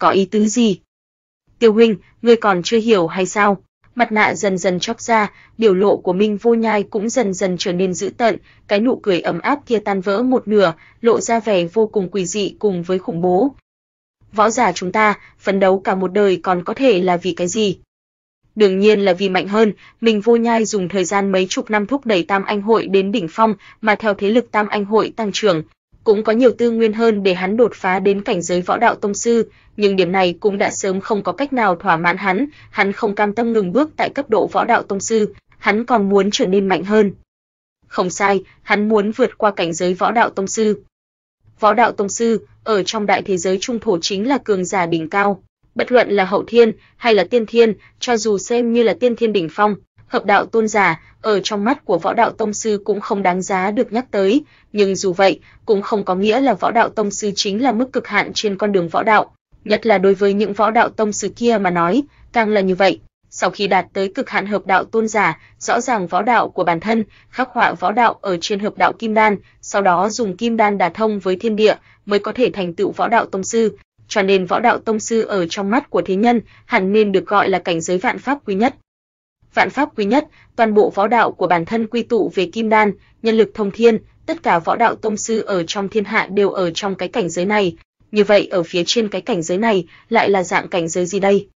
có ý tứ gì? Tiêu huynh, ngươi còn chưa hiểu hay sao? Mặt nạ dần dần chóc ra, biểu lộ của Minh Vô Nhai cũng dần dần trở nên dữ tợn, cái nụ cười ấm áp kia tan vỡ một nửa, lộ ra vẻ vô cùng quỷ dị cùng với khủng bố. Võ giả chúng ta, phấn đấu cả một đời còn có thể là vì cái gì? Đương nhiên là vì mạnh hơn, mình vô nhai dùng thời gian mấy chục năm thúc đẩy Tam Anh hội đến đỉnh phong, mà theo thế lực Tam Anh hội tăng trưởng, cũng có nhiều tư nguyên hơn để hắn đột phá đến cảnh giới võ đạo tông sư, nhưng điểm này cũng đã sớm không có cách nào thỏa mãn hắn, hắn không cam tâm ngừng bước tại cấp độ võ đạo tông sư, hắn còn muốn trở nên mạnh hơn. Không sai, hắn muốn vượt qua cảnh giới võ đạo tông sư. Võ đạo tông sư ở trong đại thế giới trung thổ chính là cường giả đỉnh cao, bất luận là hậu thiên hay là tiên thiên, cho dù xem như là tiên thiên đỉnh phong, hợp đạo tôn giả ở trong mắt của võ đạo tông sư cũng không đáng giá được nhắc tới, nhưng dù vậy, cũng không có nghĩa là võ đạo tông sư chính là mức cực hạn trên con đường võ đạo, nhất là đối với những võ đạo tông sư kia mà nói, càng là như vậy. Sau khi đạt tới cực hạn hợp đạo tôn giả, rõ ràng võ đạo của bản thân, khắc họa võ đạo ở trên hợp đạo kim đan, sau đó dùng kim đan đả thông với thiên địa, mới có thể thành tựu võ đạo tông sư, cho nên võ đạo tông sư ở trong mắt của thế nhân hẳn nên được gọi là cảnh giới vạn pháp quý nhất vạn pháp quy nhất, toàn bộ võ đạo của bản thân quy tụ về kim đan, nhân lực thông thiên, tất cả võ đạo tông sư ở trong thiên hạ đều ở trong cái cảnh giới này. Như vậy ở phía trên cái cảnh giới này lại là dạng cảnh giới gì đây?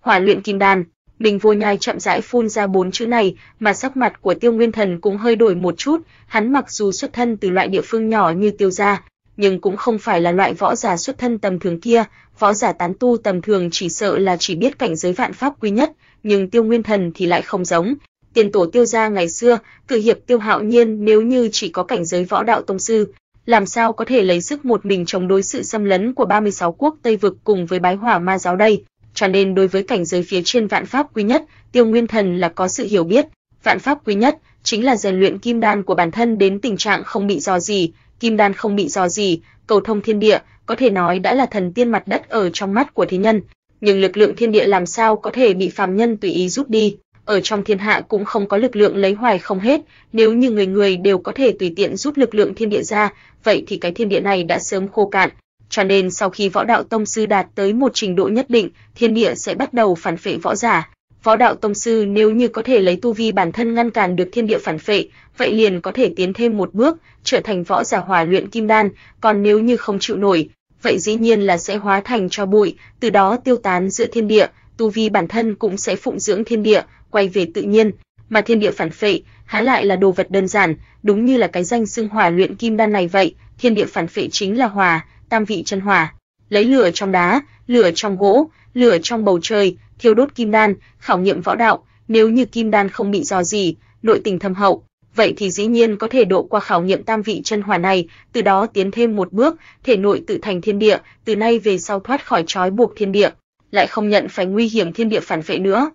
Hỏa luyện kim đan, Bình Vô Nhai chậm rãi phun ra bốn chữ này, mà sắc mặt của Tiêu Nguyên Thần cũng hơi đổi một chút, hắn mặc dù xuất thân từ loại địa phương nhỏ như Tiêu gia, nhưng cũng không phải là loại võ giả xuất thân tầm thường kia, võ giả tán tu tầm thường chỉ sợ là chỉ biết cảnh giới vạn pháp quy nhất, nhưng Tiêu Nguyên Thần thì lại không giống. Tiền tổ Tiêu gia ngày xưa, cử hiệp Tiêu Hạo Nhiên nếu như chỉ có cảnh giới võ đạo tông sư, làm sao có thể lấy sức một mình chống đối sự xâm lấn của 36 quốc Tây vực cùng với Bái Hỏa Ma giáo đây? Cho nên đối với cảnh giới phía trên vạn pháp quy nhất, Tiêu Nguyên Thần là có sự hiểu biết. Vạn pháp quy nhất chính là rèn luyện kim đan của bản thân đến tình trạng không bị dò gì, Kim Đan không bị dò gì, cầu thông thiên địa, có thể nói đã là thần tiên mặt đất ở trong mắt của thế nhân, nhưng lực lượng thiên địa làm sao có thể bị phàm nhân tùy ý rút đi? Ở trong thiên hạ cũng không có lực lượng lấy hoài không hết, nếu như người người đều có thể tùy tiện rút lực lượng thiên địa ra, vậy thì cái thiên địa này đã sớm khô cạn. Cho nên sau khi võ đạo tông sư đạt tới một trình độ nhất định, thiên địa sẽ bắt đầu phản phệ võ giả, Võ đạo tông sư nếu như có thể lấy tu vi bản thân ngăn cản được thiên địa phản phệ, vậy liền có thể tiến thêm một bước, trở thành võ giả hòa luyện kim đan, còn nếu như không chịu nổi, vậy dĩ nhiên là sẽ hóa thành cho bụi, từ đó tiêu tán giữa thiên địa, tu vi bản thân cũng sẽ phụng dưỡng thiên địa, quay về tự nhiên, mà thiên địa phản phệ, há lại là đồ vật đơn giản, đúng như là cái danh xưng hòa luyện kim đan này vậy, thiên địa phản phệ chính là hòa, tam vị chân hòa, lấy lửa trong đá, lửa trong gỗ, lửa trong bầu trời, thiêu đốt kim đan, khảo nghiệm võ đạo, nếu như kim đan không bị dò gì, nội tình thâm hậu, vậy thì dĩ nhiên có thể độ qua khảo nghiệm tam vị chân hỏa này, từ đó tiến thêm một bước, thể nội tự thành thiên địa, từ nay về sau thoát khỏi trói buộc thiên địa, lại không nhận phải nguy hiểm thiên địa phản vệ nữa.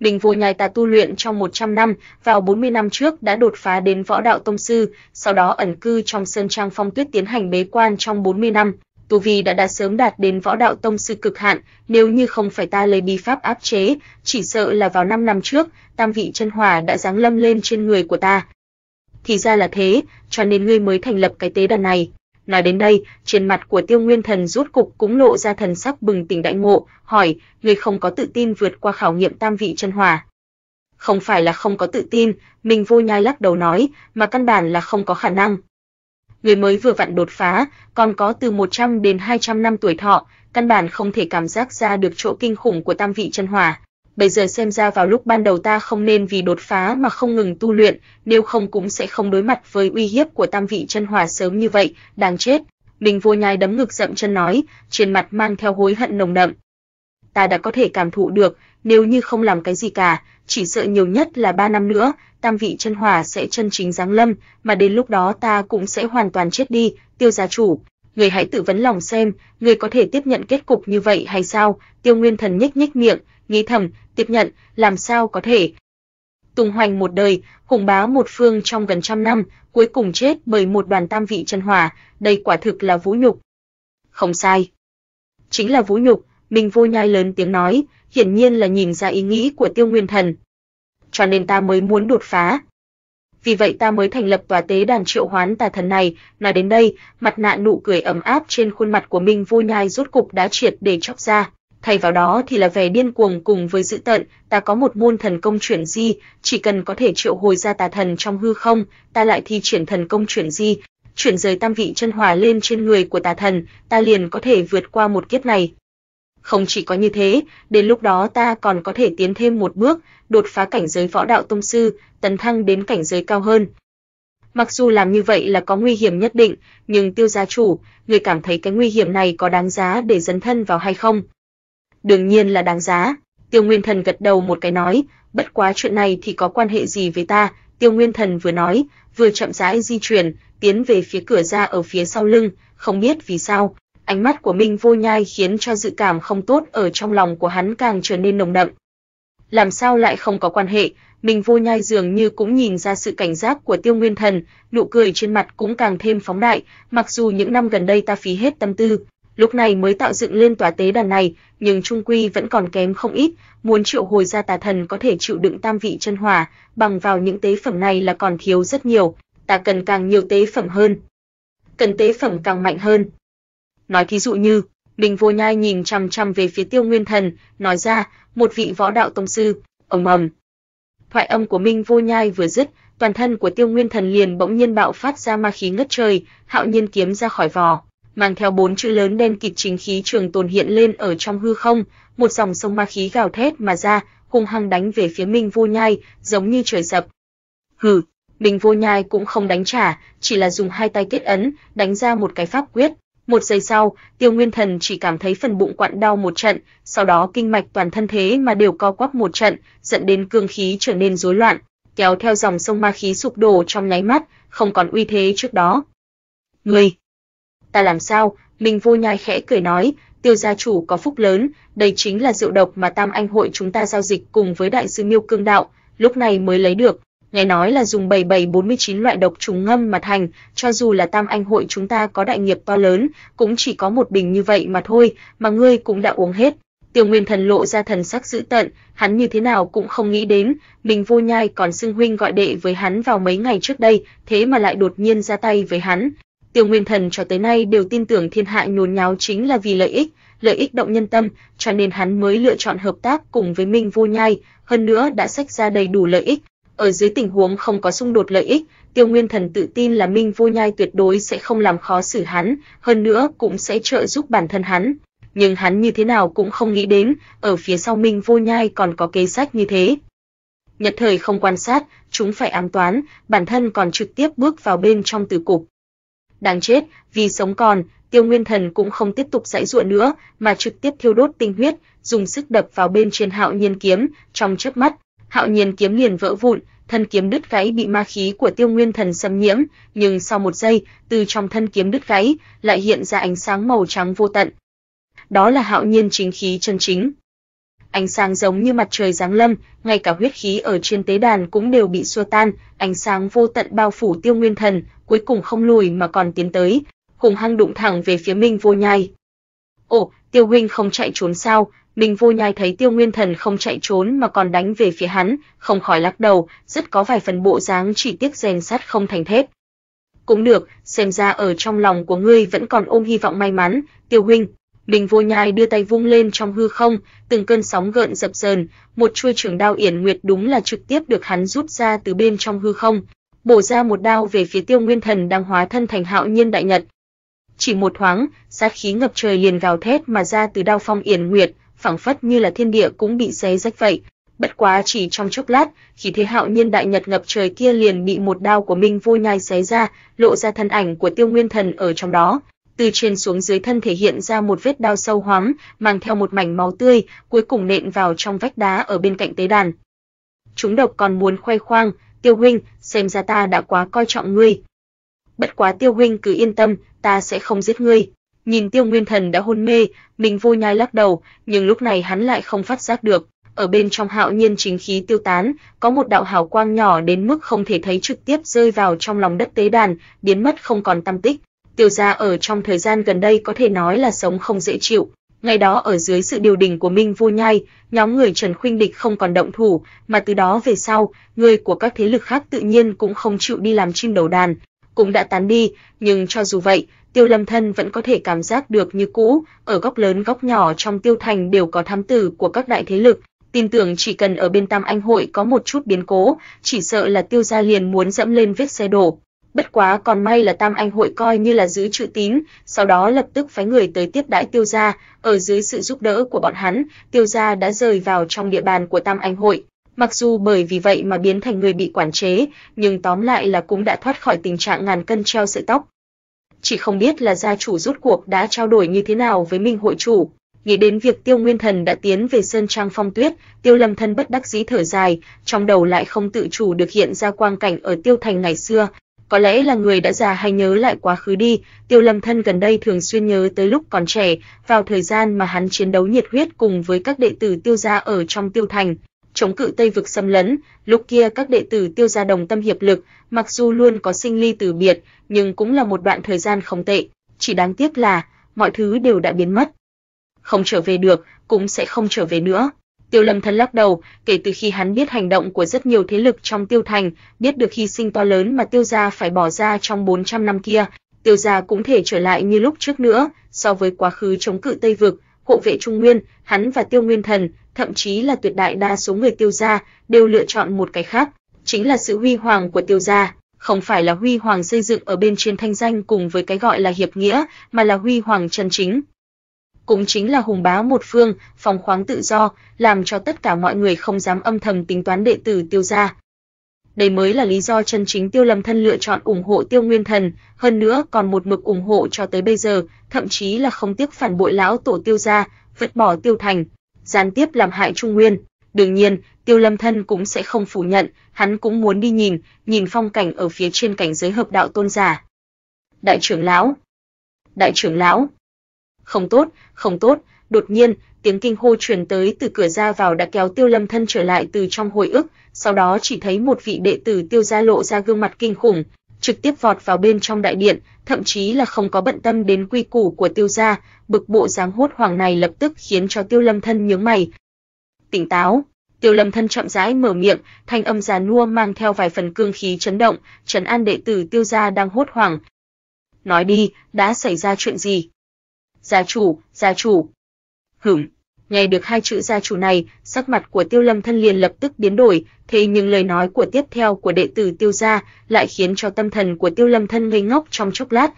Đình Vô Nhai ta tu luyện trong 100 năm, vào 40 năm trước đã đột phá đến võ đạo tông sư, sau đó ẩn cư trong sơn trang phong tuyết tiến hành bế quan trong 40 năm, tu vi đã đã sớm đạt đến võ đạo tông sư cực hạn, nếu như không phải ta lấy bí pháp áp chế, chỉ sợ là vào 5 năm trước, tam vị chân hỏa đã giáng lâm lên trên người của ta. Thì ra là thế, cho nên ngươi mới thành lập cái tế đàn này. Nói đến đây, trên mặt của Tiêu Nguyên Thần rút cục cũng lộ ra thần sắc bừng tỉnh đại ngộ, hỏi, ngươi không có tự tin vượt qua khảo nghiệm tam vị chân hỏa. Không phải là không có tự tin, mình vô nhai lắc đầu nói, mà căn bản là không có khả năng, người mới vừa vặn đột phá, còn có từ 100 đến 200 năm tuổi thọ, căn bản không thể cảm giác ra được chỗ kinh khủng của tam vị chân hỏa. Bây giờ xem ra vào lúc ban đầu ta không nên vì đột phá mà không ngừng tu luyện, nếu không cũng sẽ không đối mặt với uy hiếp của tam vị chân hỏa sớm như vậy, đáng chết. Mình vô nhai đấm ngực dậm chân nói, trên mặt mang theo hối hận nồng đậm. Ta đã có thể cảm thụ được, nếu như không làm cái gì cả, chỉ sợ nhiều nhất là 3 năm nữa, tam vị chân hỏa sẽ chân chính giáng lâm, mà đến lúc đó ta cũng sẽ hoàn toàn chết đi, Tiêu gia chủ, người hãy tự vấn lòng xem, người có thể tiếp nhận kết cục như vậy hay sao?" Tiêu Nguyên Thần nhếch nhếch miệng, nghĩ thầm, tiếp nhận, làm sao có thể? Tung hoành một đời, hùng bá một phương trong gần trăm năm, cuối cùng chết bởi một đoàn tam vị chân hỏa, đây quả thực là vũ nhục. Không sai. Chính là vũ nhục, Minh Vô Nhai lớn tiếng nói, hiển nhiên là nhìn ra ý nghĩ của Tiêu Nguyên Thần. Cho nên ta mới muốn đột phá. Vì vậy ta mới thành lập tòa tế đàn triệu hoán tà thần này, nói đến đây, mặt nạ nụ cười ấm áp trên khuôn mặt của Minh vui Nhai rốt cục đã triệt để chóc ra, thay vào đó thì là vẻ điên cuồng cùng với dữ tận, ta có một môn thần công chuyển di, chỉ cần có thể triệu hồi ra tà thần trong hư không, ta lại thi triển thần công chuyển di, chuyển rời tam vị chân hỏa lên trên người của tà thần, ta liền có thể vượt qua một kiếp này, không chỉ có như thế, đến lúc đó ta còn có thể tiến thêm một bước, đột phá cảnh giới võ đạo tông sư, tấn thăng đến cảnh giới cao hơn. Mặc dù làm như vậy là có nguy hiểm nhất định, nhưng tiêu gia chủ, người cảm thấy cái nguy hiểm này có đáng giá để dấn thân vào hay không? Đương nhiên là đáng giá, Tiêu Nguyên Thần gật đầu một cái nói, bất quá chuyện này thì có quan hệ gì với ta? Tiêu Nguyên Thần vừa nói, vừa chậm rãi di chuyển, tiến về phía cửa ra ở phía sau lưng, không biết vì sao, ánh mắt của Minh Vô Nhai khiến cho dự cảm không tốt ở trong lòng của hắn càng trở nên nồng đậm. Làm sao lại không có quan hệ, Minh Vô Nhai dường như cũng nhìn ra sự cảnh giác của Tiêu Nguyên Thần, nụ cười trên mặt cũng càng thêm phóng đại, mặc dù những năm gần đây ta phí hết tâm tư, lúc này mới tạo dựng lên tòa tế đàn này, nhưng trung quy vẫn còn kém không ít, muốn triệu hồi ra tà thần có thể chịu đựng tam vị chân hỏa, bằng vào những tế phẩm này là còn thiếu rất nhiều, ta cần càng nhiều tế phẩm hơn. Cần tế phẩm càng mạnh hơn nói thí dụ như, Đinh Vô Nhai nhìn chằm chằm về phía Tiêu Nguyên Thần, nói ra, một vị võ đạo tông sư, ầm ầm. Thoại âm của Minh Vô Nhai vừa dứt, toàn thân của Tiêu Nguyên Thần liền bỗng nhiên bạo phát ra ma khí ngất trời, hạo nhiên kiếm ra khỏi vỏ, mang theo bốn chữ lớn đen kịt chính khí trường tồn hiện lên ở trong hư không, một dòng sông ma khí gào thét mà ra, hung hăng đánh về phía Minh Vô Nhai, giống như trời sập. Hừ, Minh Vô Nhai cũng không đánh trả, chỉ là dùng hai tay kết ấn, đánh ra một cái pháp quyết, một giây sau, Tiêu Nguyên Thần chỉ cảm thấy phần bụng quặn đau một trận, sau đó kinh mạch toàn thân thế mà đều co quắp một trận, dẫn đến cương khí trở nên rối loạn, kéo theo dòng sông ma khí sụp đổ trong nháy mắt, không còn uy thế trước đó. người, ta làm sao?" mình Vô Nhai khẽ cười nói, "Tiêu gia chủ có phúc lớn, đây chính là rượu độc mà Tam Anh hội chúng ta giao dịch cùng với đại sư Miêu Cương đạo, lúc này mới lấy được, nghe nói là dùng 7749 loại độc trùng ngâm mà thành, cho dù là Tam Anh hội chúng ta có đại nghiệp to lớn, cũng chỉ có một bình như vậy mà thôi, mà ngươi cũng đã uống hết. Tiêu Nguyên Thần lộ ra thần sắc dữ tợn, hắn như thế nào cũng không nghĩ đến, mình vô nhai còn xưng huynh gọi đệ với hắn vào mấy ngày trước đây, thế mà lại đột nhiên ra tay với hắn. Tiêu Nguyên Thần cho tới nay đều tin tưởng thiên hạ nhốn nháo chính là vì lợi ích, lợi ích động nhân tâm, cho nên hắn mới lựa chọn hợp tác cùng với Minh Vô Nhai, hơn nữa đã sách ra đầy đủ lợi ích, ở dưới tình huống không có xung đột lợi ích, Tiêu Nguyên Thần tự tin là Minh Vô Nhai tuyệt đối sẽ không làm khó xử hắn, hơn nữa cũng sẽ trợ giúp bản thân hắn. Nhưng hắn như thế nào cũng không nghĩ đến, ở phía sau Minh Vô Nhai còn có kế sách như thế. Nhật thời không quan sát, chúng phải ám toán, bản thân còn trực tiếp bước vào bên trong tử cục. Đáng chết, vì sống còn, Tiêu Nguyên Thần cũng không tiếp tục giãy giụa nữa, mà trực tiếp thiêu đốt tinh huyết, dùng sức đập vào bên trên Hạo Nhiên kiếm, trong chớp mắt, Hạo Nhiên kiếm liền vỡ vụn, thân kiếm đứt gãy bị ma khí của Tiêu Nguyên Thần xâm nhiễm, nhưng sau một giây, từ trong thân kiếm đứt gãy lại hiện ra ánh sáng màu trắng vô tận. Đó là Hạo Nhiên chính khí chân chính. Ánh sáng giống như mặt trời giáng lâm, ngay cả huyết khí ở trên tế đàn cũng đều bị xua tan, ánh sáng vô tận bao phủ Tiêu Nguyên Thần, cuối cùng không lùi mà còn tiến tới, hùng hăng đụng thẳng về phía Minh Vô Nhai. "Ồ, Tiêu huynh không chạy trốn sao?" Đình Vô Nhai thấy Tiêu Nguyên Thần không chạy trốn mà còn đánh về phía hắn, không khỏi lắc đầu, rất có vài phần bộ dáng chỉ tiếc rèn sắt không thành thép. Cũng được, xem ra ở trong lòng của ngươi vẫn còn ôm hy vọng may mắn, Tiêu huynh. Đình Vô Nhai đưa tay vung lên trong hư không, từng cơn sóng gợn dập dờn, một chuôi trường đao yển nguyệt đúng là trực tiếp được hắn rút ra từ bên trong hư không, bổ ra một đao về phía Tiêu Nguyên Thần đang hóa thân thành Hạo Nhiên đại nhật. Chỉ một thoáng, sát khí ngập trời liền gào thét mà ra từ đao phong yển nguyệt, phảng phất như là thiên địa cũng bị xé rách vậy. Bất quá chỉ trong chốc lát, khí thế hạo nhiên đại nhật ngập trời kia liền bị một đao của Minh Vô Nhai xé ra, lộ ra thân ảnh của Tiêu Nguyên Thần ở trong đó. Từ trên xuống dưới thân thể hiện ra một vết đao sâu hoắm, mang theo một mảnh máu tươi, cuối cùng nện vào trong vách đá ở bên cạnh tế đàn. Chúng độc còn muốn khoe khoang, Tiêu huynh, xem ra ta đã quá coi trọng ngươi. Bất quá Tiêu huynh cứ yên tâm, ta sẽ không giết ngươi. Nhìn Tiêu Nguyên Thần đã hôn mê, mình vô nhai lắc đầu, nhưng lúc này hắn lại không phát giác được, ở bên trong hạo nhiên chính khí tiêu tán, có một đạo hào quang nhỏ đến mức không thể thấy trực tiếp rơi vào trong lòng đất tế đàn, biến mất không còn tâm tích. Tiêu gia ở trong thời gian gần đây có thể nói là sống không dễ chịu. Ngày đó ở dưới sự điều đình của Minh Vô Nhai, nhóm người Trần Khuynh Địch không còn động thủ, mà từ đó về sau, người của các thế lực khác tự nhiên cũng không chịu đi làm chim đầu đàn, cũng đã tán đi, nhưng cho dù vậy, Tiêu Lâm Thân vẫn có thể cảm giác được như cũ, ở góc lớn góc nhỏ trong tiêu thành đều có thám tử của các đại thế lực, tin tưởng chỉ cần ở bên Tam Anh hội có một chút biến cố, chỉ sợ là tiêu gia liền muốn dẫm lên vết xe đổ. Bất quá còn may là Tam Anh hội coi như là giữ chữ tín, sau đó lập tức phái người tới tiếp đãi tiêu gia, ở dưới sự giúp đỡ của bọn hắn, tiêu gia đã rời vào trong địa bàn của Tam Anh hội. Mặc dù bởi vì vậy mà biến thành người bị quản chế, nhưng tóm lại là cũng đã thoát khỏi tình trạng ngàn cân treo sợi tóc chỉ không biết là gia chủ rút cuộc đã trao đổi như thế nào với Minh hội chủ. Nghĩ đến việc Tiêu Nguyên Thần đã tiến về sơn trang phong tuyết, Tiêu Lâm Thân bất đắc dĩ thở dài, trong đầu lại không tự chủ được hiện ra quang cảnh ở Tiêu Thành ngày xưa. Có lẽ là người đã già hay nhớ lại quá khứ đi, Tiêu Lâm Thân gần đây thường xuyên nhớ tới lúc còn trẻ, vào thời gian mà hắn chiến đấu nhiệt huyết cùng với các đệ tử Tiêu gia ở trong Tiêu Thành, chống cự Tây vực xâm lấn, lúc kia các đệ tử Tiêu gia đồng tâm hiệp lực, mặc dù luôn có sinh ly tử biệt, nhưng cũng là một đoạn thời gian không tệ, chỉ đáng tiếc là mọi thứ đều đã biến mất. Không trở về được, cũng sẽ không trở về nữa. Tiêu Lâm thân lắc đầu, kể từ khi hắn biết hành động của rất nhiều thế lực trong Tiêu Thành, biết được hy sinh to lớn mà Tiêu gia phải bỏ ra trong 400 năm kia, Tiêu gia cũng thể trở lại như lúc trước nữa, so với quá khứ chống cự Tây vực, hộ vệ Trung Nguyên, hắn và Tiêu Nguyên Thần, thậm chí là tuyệt đại đa số người tiêu gia đều lựa chọn một cái khác, chính là sự huy hoàng của tiêu gia, không phải là huy hoàng xây dựng ở bên trên thanh danh cùng với cái gọi là hiệp nghĩa, mà là huy hoàng chân chính. Cũng chính là hùng bá một phương, phòng khoáng tự do, làm cho tất cả mọi người không dám âm thầm tính toán đệ tử tiêu gia. Đây mới là lý do chân chính Tiêu Lâm Thân lựa chọn ủng hộ Tiêu Nguyên Thần, hơn nữa còn một mực ủng hộ cho tới bây giờ, thậm chí là không tiếc phản bội lão tổ Tiêu gia, vứt bỏ Tiêu Thành, gián tiếp làm hại Trung Nguyên. Đương nhiên, Tiêu Lâm Thân cũng sẽ không phủ nhận, hắn cũng muốn đi nhìn, nhìn phong cảnh ở phía trên cảnh giới hợp đạo tôn giả. Đại trưởng lão, đại trưởng lão. Không tốt, không tốt, đột nhiên, tiếng kinh hô truyền tới từ cửa ra vào đã kéo Tiêu Lâm Thân trở lại từ trong hồi ức, sau đó chỉ thấy một vị đệ tử Tiêu gia lộ ra gương mặt kinh khủng, trực tiếp vọt vào bên trong đại điện, thậm chí là không có bận tâm đến quy củ của Tiêu gia, bực bộ dáng hốt hoảng này lập tức khiến cho Tiêu Lâm Thân nhướng mày. Tỉnh táo, Tiêu Lâm Thân chậm rãi mở miệng, thanh âm già nua mang theo vài phần cương khí chấn động, trấn an đệ tử Tiêu gia đang hốt hoảng. Nói đi, đã xảy ra chuyện gì? Gia chủ, gia chủ. Hửm, Nghe được hai chữ gia chủ này, sắc mặt của Tiêu Lâm Thân liền lập tức biến đổi, thế nhưng lời nói của tiếp theo của đệ tử Tiêu gia lại khiến cho tâm thần của Tiêu Lâm Thân ngây ngốc trong chốc lát.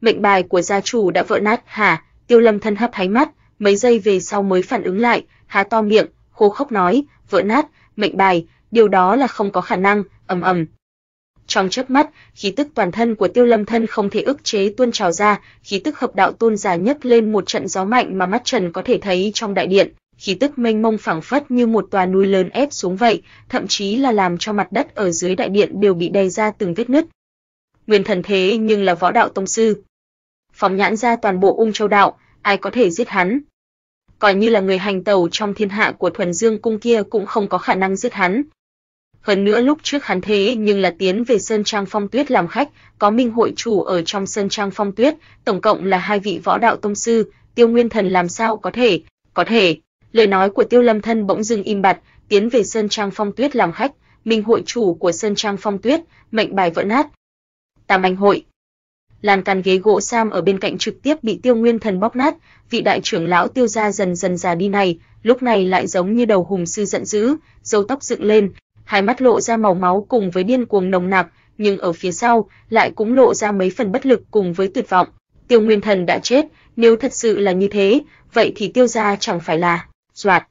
Mệnh bài của gia chủ đã vỡ nát hả? Tiêu Lâm Thân hấp háy mắt, mấy giây về sau mới phản ứng lại, há to miệng, khô khốc nói, vỡ nát, mệnh bài, điều đó là không có khả năng, ầm ầm. Trong chớp mắt, khí tức toàn thân của Tiêu Lâm Thân không thể ức chế tuôn trào ra, khí tức hợp đạo tôn giả nhấc lên một trận gió mạnh mà mắt Trần có thể thấy trong đại điện, khí tức mênh mông phảng phất như một tòa núi lớn ép xuống vậy, thậm chí là làm cho mặt đất ở dưới đại điện đều bị đè ra từng vết nứt. Nguyên thần thế nhưng là võ đạo tông sư. Phóng nhãn ra toàn bộ Ung Châu đạo, ai có thể giết hắn? Coi như là người hành tẩu trong thiên hạ của Thuần Dương cung kia cũng không có khả năng giết hắn, hơn nữa lúc trước hắn thế nhưng là tiến về Sơn Trang Phong Tuyết làm khách, có minh hội chủ ở trong Sơn Trang Phong Tuyết, tổng cộng là hai vị võ đạo tông sư, Tiêu Nguyên Thần làm sao có thể, có thể. Lời nói của Tiêu Lâm Thân bỗng dưng im bặt, tiến về Sơn Trang Phong Tuyết làm khách, minh hội chủ của Sơn Trang Phong Tuyết, mệnh bài vỡ nát. Tam anh hội. Lan can ghế gỗ sam ở bên cạnh trực tiếp bị Tiêu Nguyên Thần bóc nát, vị đại trưởng lão Tiêu gia dần dần già đi này, lúc này lại giống như đầu hùng sư giận dữ, râu tóc dựng lên, hai mắt lộ ra màu máu cùng với điên cuồng nồng nặc, nhưng ở phía sau lại cũng lộ ra mấy phần bất lực cùng với tuyệt vọng. Tiêu Nguyên Thần đã chết, nếu thật sự là như thế, vậy thì tiêu gia chẳng phải là doạt.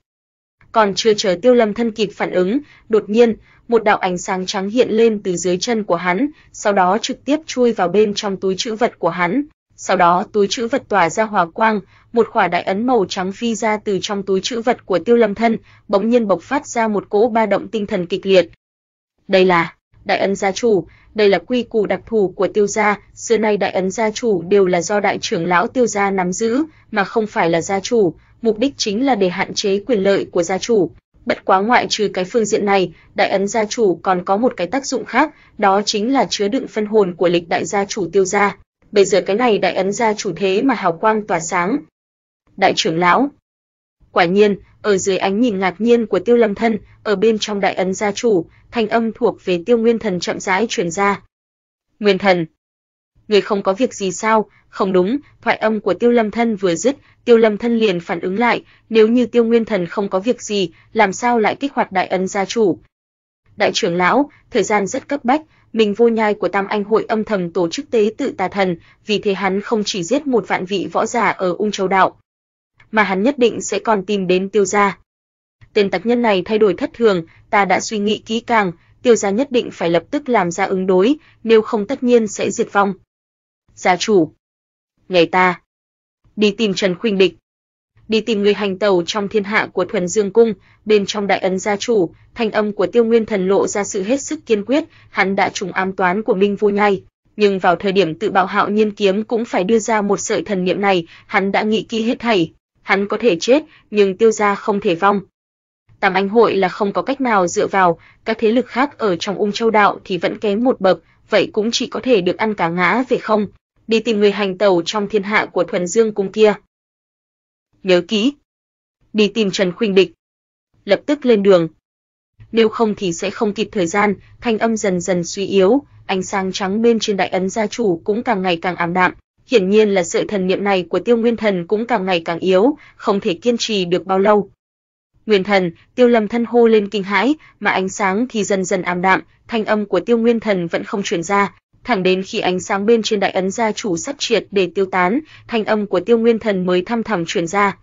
Còn chưa chờ Tiêu Lâm thân kịp phản ứng, đột nhiên, một đạo ánh sáng trắng hiện lên từ dưới chân của hắn, sau đó trực tiếp chui vào bên trong túi trữ vật của hắn, sau đó, túi chữ vật tỏa ra hòa quang, một khỏa đại ấn màu trắng phi ra từ trong túi chữ vật của Tiêu Lâm Thân, bỗng nhiên bộc phát ra một cỗ ba động tinh thần kịch liệt. Đây là đại ấn gia chủ, đây là quy củ đặc thù của Tiêu gia, xưa nay đại ấn gia chủ đều là do đại trưởng lão Tiêu gia nắm giữ, mà không phải là gia chủ, mục đích chính là để hạn chế quyền lợi của gia chủ. Bất quá ngoại trừ cái phương diện này, đại ấn gia chủ còn có một cái tác dụng khác, đó chính là chứa đựng phân hồn của lịch đại gia chủ Tiêu gia bây giờ cái này đại ấn ra chủ thế mà hào quang tỏa sáng. Đại trưởng lão. Quả nhiên, ở dưới ánh nhìn ngạc nhiên của Tiêu Lâm Thân, ở bên trong đại ấn gia chủ, thanh âm thuộc về Tiêu Nguyên Thần chậm rãi truyền ra. Nguyên Thần, người không có việc gì sao? Không đúng, thoại âm của Tiêu Lâm Thân vừa dứt, Tiêu Lâm Thân liền phản ứng lại, nếu như Tiêu Nguyên Thần không có việc gì, làm sao lại kích hoạt đại ấn gia chủ? đại trưởng lão, thời gian rất cấp bách, mình vô nhai của Tam Anh hội âm thầm tổ chức tế tự tà thần, vì thế hắn không chỉ giết một vạn vị võ giả ở Ung Châu đạo, mà hắn nhất định sẽ còn tìm đến Tiêu gia. Tên tặc nhân này thay đổi thất thường, ta đã suy nghĩ kỹ càng, Tiêu gia nhất định phải lập tức làm ra ứng đối, nếu không tất nhiên sẽ diệt vong. Gia chủ, ngày ta đi tìm Trần Khuynh Địch đi tìm người hành tàu trong thiên hạ của Thuần Dương cung, bên trong đại ấn gia chủ, thanh âm của Tiêu Nguyên Thần lộ ra sự hết sức kiên quyết, hắn đã trùng ám toán của Minh Vu Nhai, nhưng vào thời điểm tự bạo hạo nhiên kiếm cũng phải đưa ra một sợi thần niệm này, hắn đã nghĩ kỹ hết thảy, hắn có thể chết, nhưng Tiêu gia không thể vong. Tạm Anh hội là không có cách nào dựa vào, các thế lực khác ở trong Ung Châu đạo thì vẫn kém một bậc, vậy cũng chỉ có thể được ăn cá ngã về không. Đi tìm người hành tàu trong thiên hạ của Thuần Dương cung kia, nhớ kỹ, đi tìm Trần Khuynh Địch, lập tức lên đường. Nếu không thì sẽ không kịp thời gian, thanh âm dần dần suy yếu, ánh sáng trắng bên trên đại ấn gia chủ cũng càng ngày càng ảm đạm, hiển nhiên là sự thần niệm này của Tiêu Nguyên Thần cũng càng ngày càng yếu, không thể kiên trì được bao lâu. Nguyên Thần, Tiêu Lâm thân hô lên kinh hãi, mà ánh sáng thì dần dần ảm đạm, thanh âm của Tiêu Nguyên Thần vẫn không truyền ra, Thẳng đến khi ánh sáng bên trên đại ấn gia chủ sắp triệt để tiêu tán, thanh âm của Tiêu Nguyên Thần mới thâm thẳm truyền ra.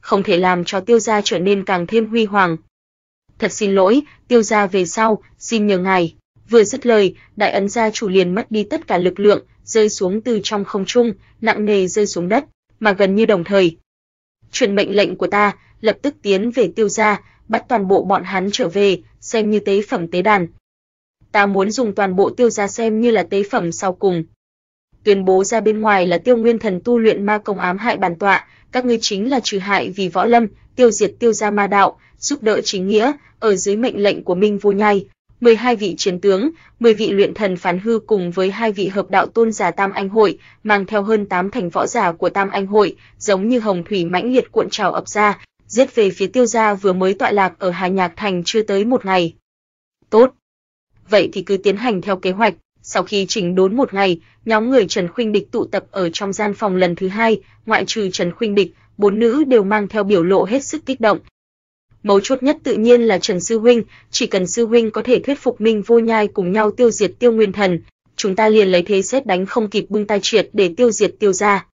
Không thể làm cho Tiêu gia trở nên càng thêm huy hoàng. Thật xin lỗi, Tiêu gia về sau, xin nhường ngài. Vừa dứt lời, đại ấn gia chủ liền mất đi tất cả lực lượng, rơi xuống từ trong không trung, nặng nề rơi xuống đất, mà gần như đồng thời. Truyền mệnh lệnh của ta, lập tức tiến về Tiêu gia, bắt toàn bộ bọn hắn trở về, xem như tế phẩm tế đàn, ta muốn dùng toàn bộ tiêu gia xem như là tế phẩm sau cùng. Tuyên bố ra bên ngoài là Tiêu Nguyên Thần tu luyện ma công ám hại bản tọa, các ngươi chính là trừ hại vì võ lâm, tiêu diệt tiêu gia ma đạo, giúp đỡ chính nghĩa, ở dưới mệnh lệnh của Minh Vô Nhai, 12 vị chiến tướng, 10 vị luyện thần phán hư cùng với hai vị hợp đạo tôn giả Tam Anh hội, mang theo hơn 8 thành võ giả của Tam Anh hội, giống như hồng thủy mãnh liệt cuộn trào ập ra, giết về phía Tiêu gia vừa mới tọa lạc ở Hà Nhạc thành chưa tới một ngày. Tốt, vậy thì cứ tiến hành theo kế hoạch. Sau khi chỉnh đốn một ngày, nhóm người Trần Khuynh Địch tụ tập ở trong gian phòng lần thứ hai, ngoại trừ Trần Khuynh Địch, bốn nữ đều mang theo biểu lộ hết sức kích động. Mấu chốt nhất tự nhiên là Trần Sư Huynh, chỉ cần Sư Huynh có thể thuyết phục Minh Vô Nhai cùng nhau tiêu diệt Tiêu Nguyên Thần, chúng ta liền lấy thế xét đánh không kịp bưng tay triệt để tiêu diệt Tiêu gia.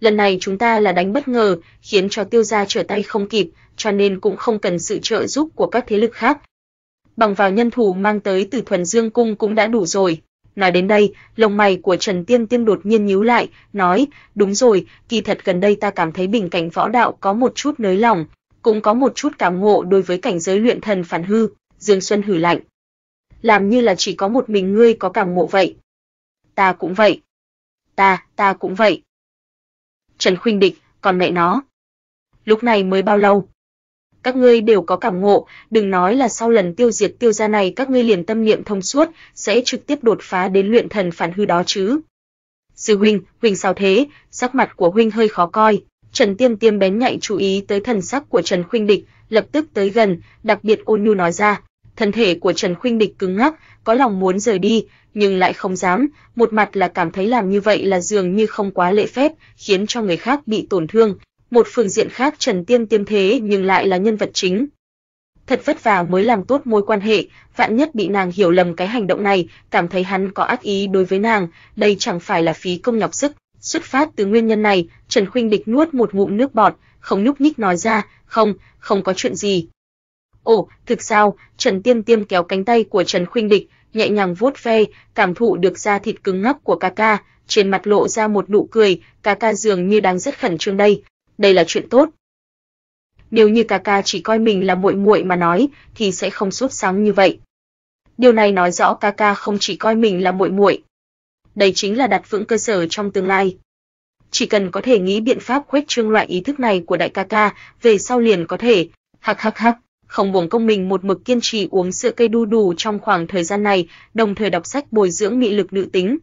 Lần này chúng ta là đánh bất ngờ, khiến cho Tiêu gia trở tay không kịp, cho nên cũng không cần sự trợ giúp của các thế lực khác, bằng vào nhân thủ mang tới từ thuần dương cung cũng đã đủ rồi. Nói đến đây, lông mày của Trần Tiêm Tiêm đột nhiên nhíu lại, nói, đúng rồi, kỳ thật gần đây ta cảm thấy bình cảnh võ đạo có một chút nới lỏng, cũng có một chút cảm ngộ đối với cảnh giới luyện thần phản hư, Dương Xuân hử lạnh. Làm như là chỉ có một mình ngươi có cảm ngộ vậy. Ta cũng vậy. Ta, ta cũng vậy. Trần Khuynh Địch, còn mẹ nó. Lúc này mới bao lâu? các ngươi đều có cảm ngộ, đừng nói là sau lần tiêu diệt tiêu gia này các ngươi liền tâm niệm thông suốt, sẽ trực tiếp đột phá đến luyện thần phản hư đó chứ. Sư huynh, huynh sao thế? Sắc mặt của huynh hơi khó coi. Trần Tiêm Tiêm bén nhạy chú ý tới thần sắc của Trần Khuynh Địch, lập tức tới gần, đặc biệt ôn nhu nói ra. Thân thể của Trần Khuynh Địch cứng ngắc, có lòng muốn rời đi, nhưng lại không dám, một mặt là cảm thấy làm như vậy là dường như không quá lễ phép, khiến cho người khác bị tổn thương, một phương diện khác Trần Tiêm Tiêm thế nhưng lại là nhân vật chính. Thật vất vả mới làm tốt mối quan hệ, vạn nhất bị nàng hiểu lầm cái hành động này, cảm thấy hắn có ác ý đối với nàng, đây chẳng phải là phí công nhọc sức. Xuất phát từ nguyên nhân này, Trần Khuynh Địch nuốt một ngụm nước bọt, không nhúc nhích nói ra, "Không, không có chuyện gì." "Ồ, thực sao?" Trần Tiêm Tiêm kéo cánh tay của Trần Khuynh Địch, nhẹ nhàng vuốt ve, cảm thụ được da thịt cứng ngắc của ca ca, trên mặt lộ ra một nụ cười, ca ca dường như đang rất khẩn trương đây, đây là chuyện tốt. Nếu như ca ca chỉ coi mình là muội muội mà nói thì sẽ không suốt sáng như vậy. Điều này nói rõ ca ca không chỉ coi mình là muội muội. Đây chính là đặt vững cơ sở trong tương lai. Chỉ cần có thể nghĩ biện pháp khuếch trương loại ý thức này của đại ca ca, về sau liền có thể, hắc hắc hắc, không buồn công mình một mực kiên trì uống sữa cây đu đủ trong khoảng thời gian này, đồng thời đọc sách bồi dưỡng nghị lực nữ tính.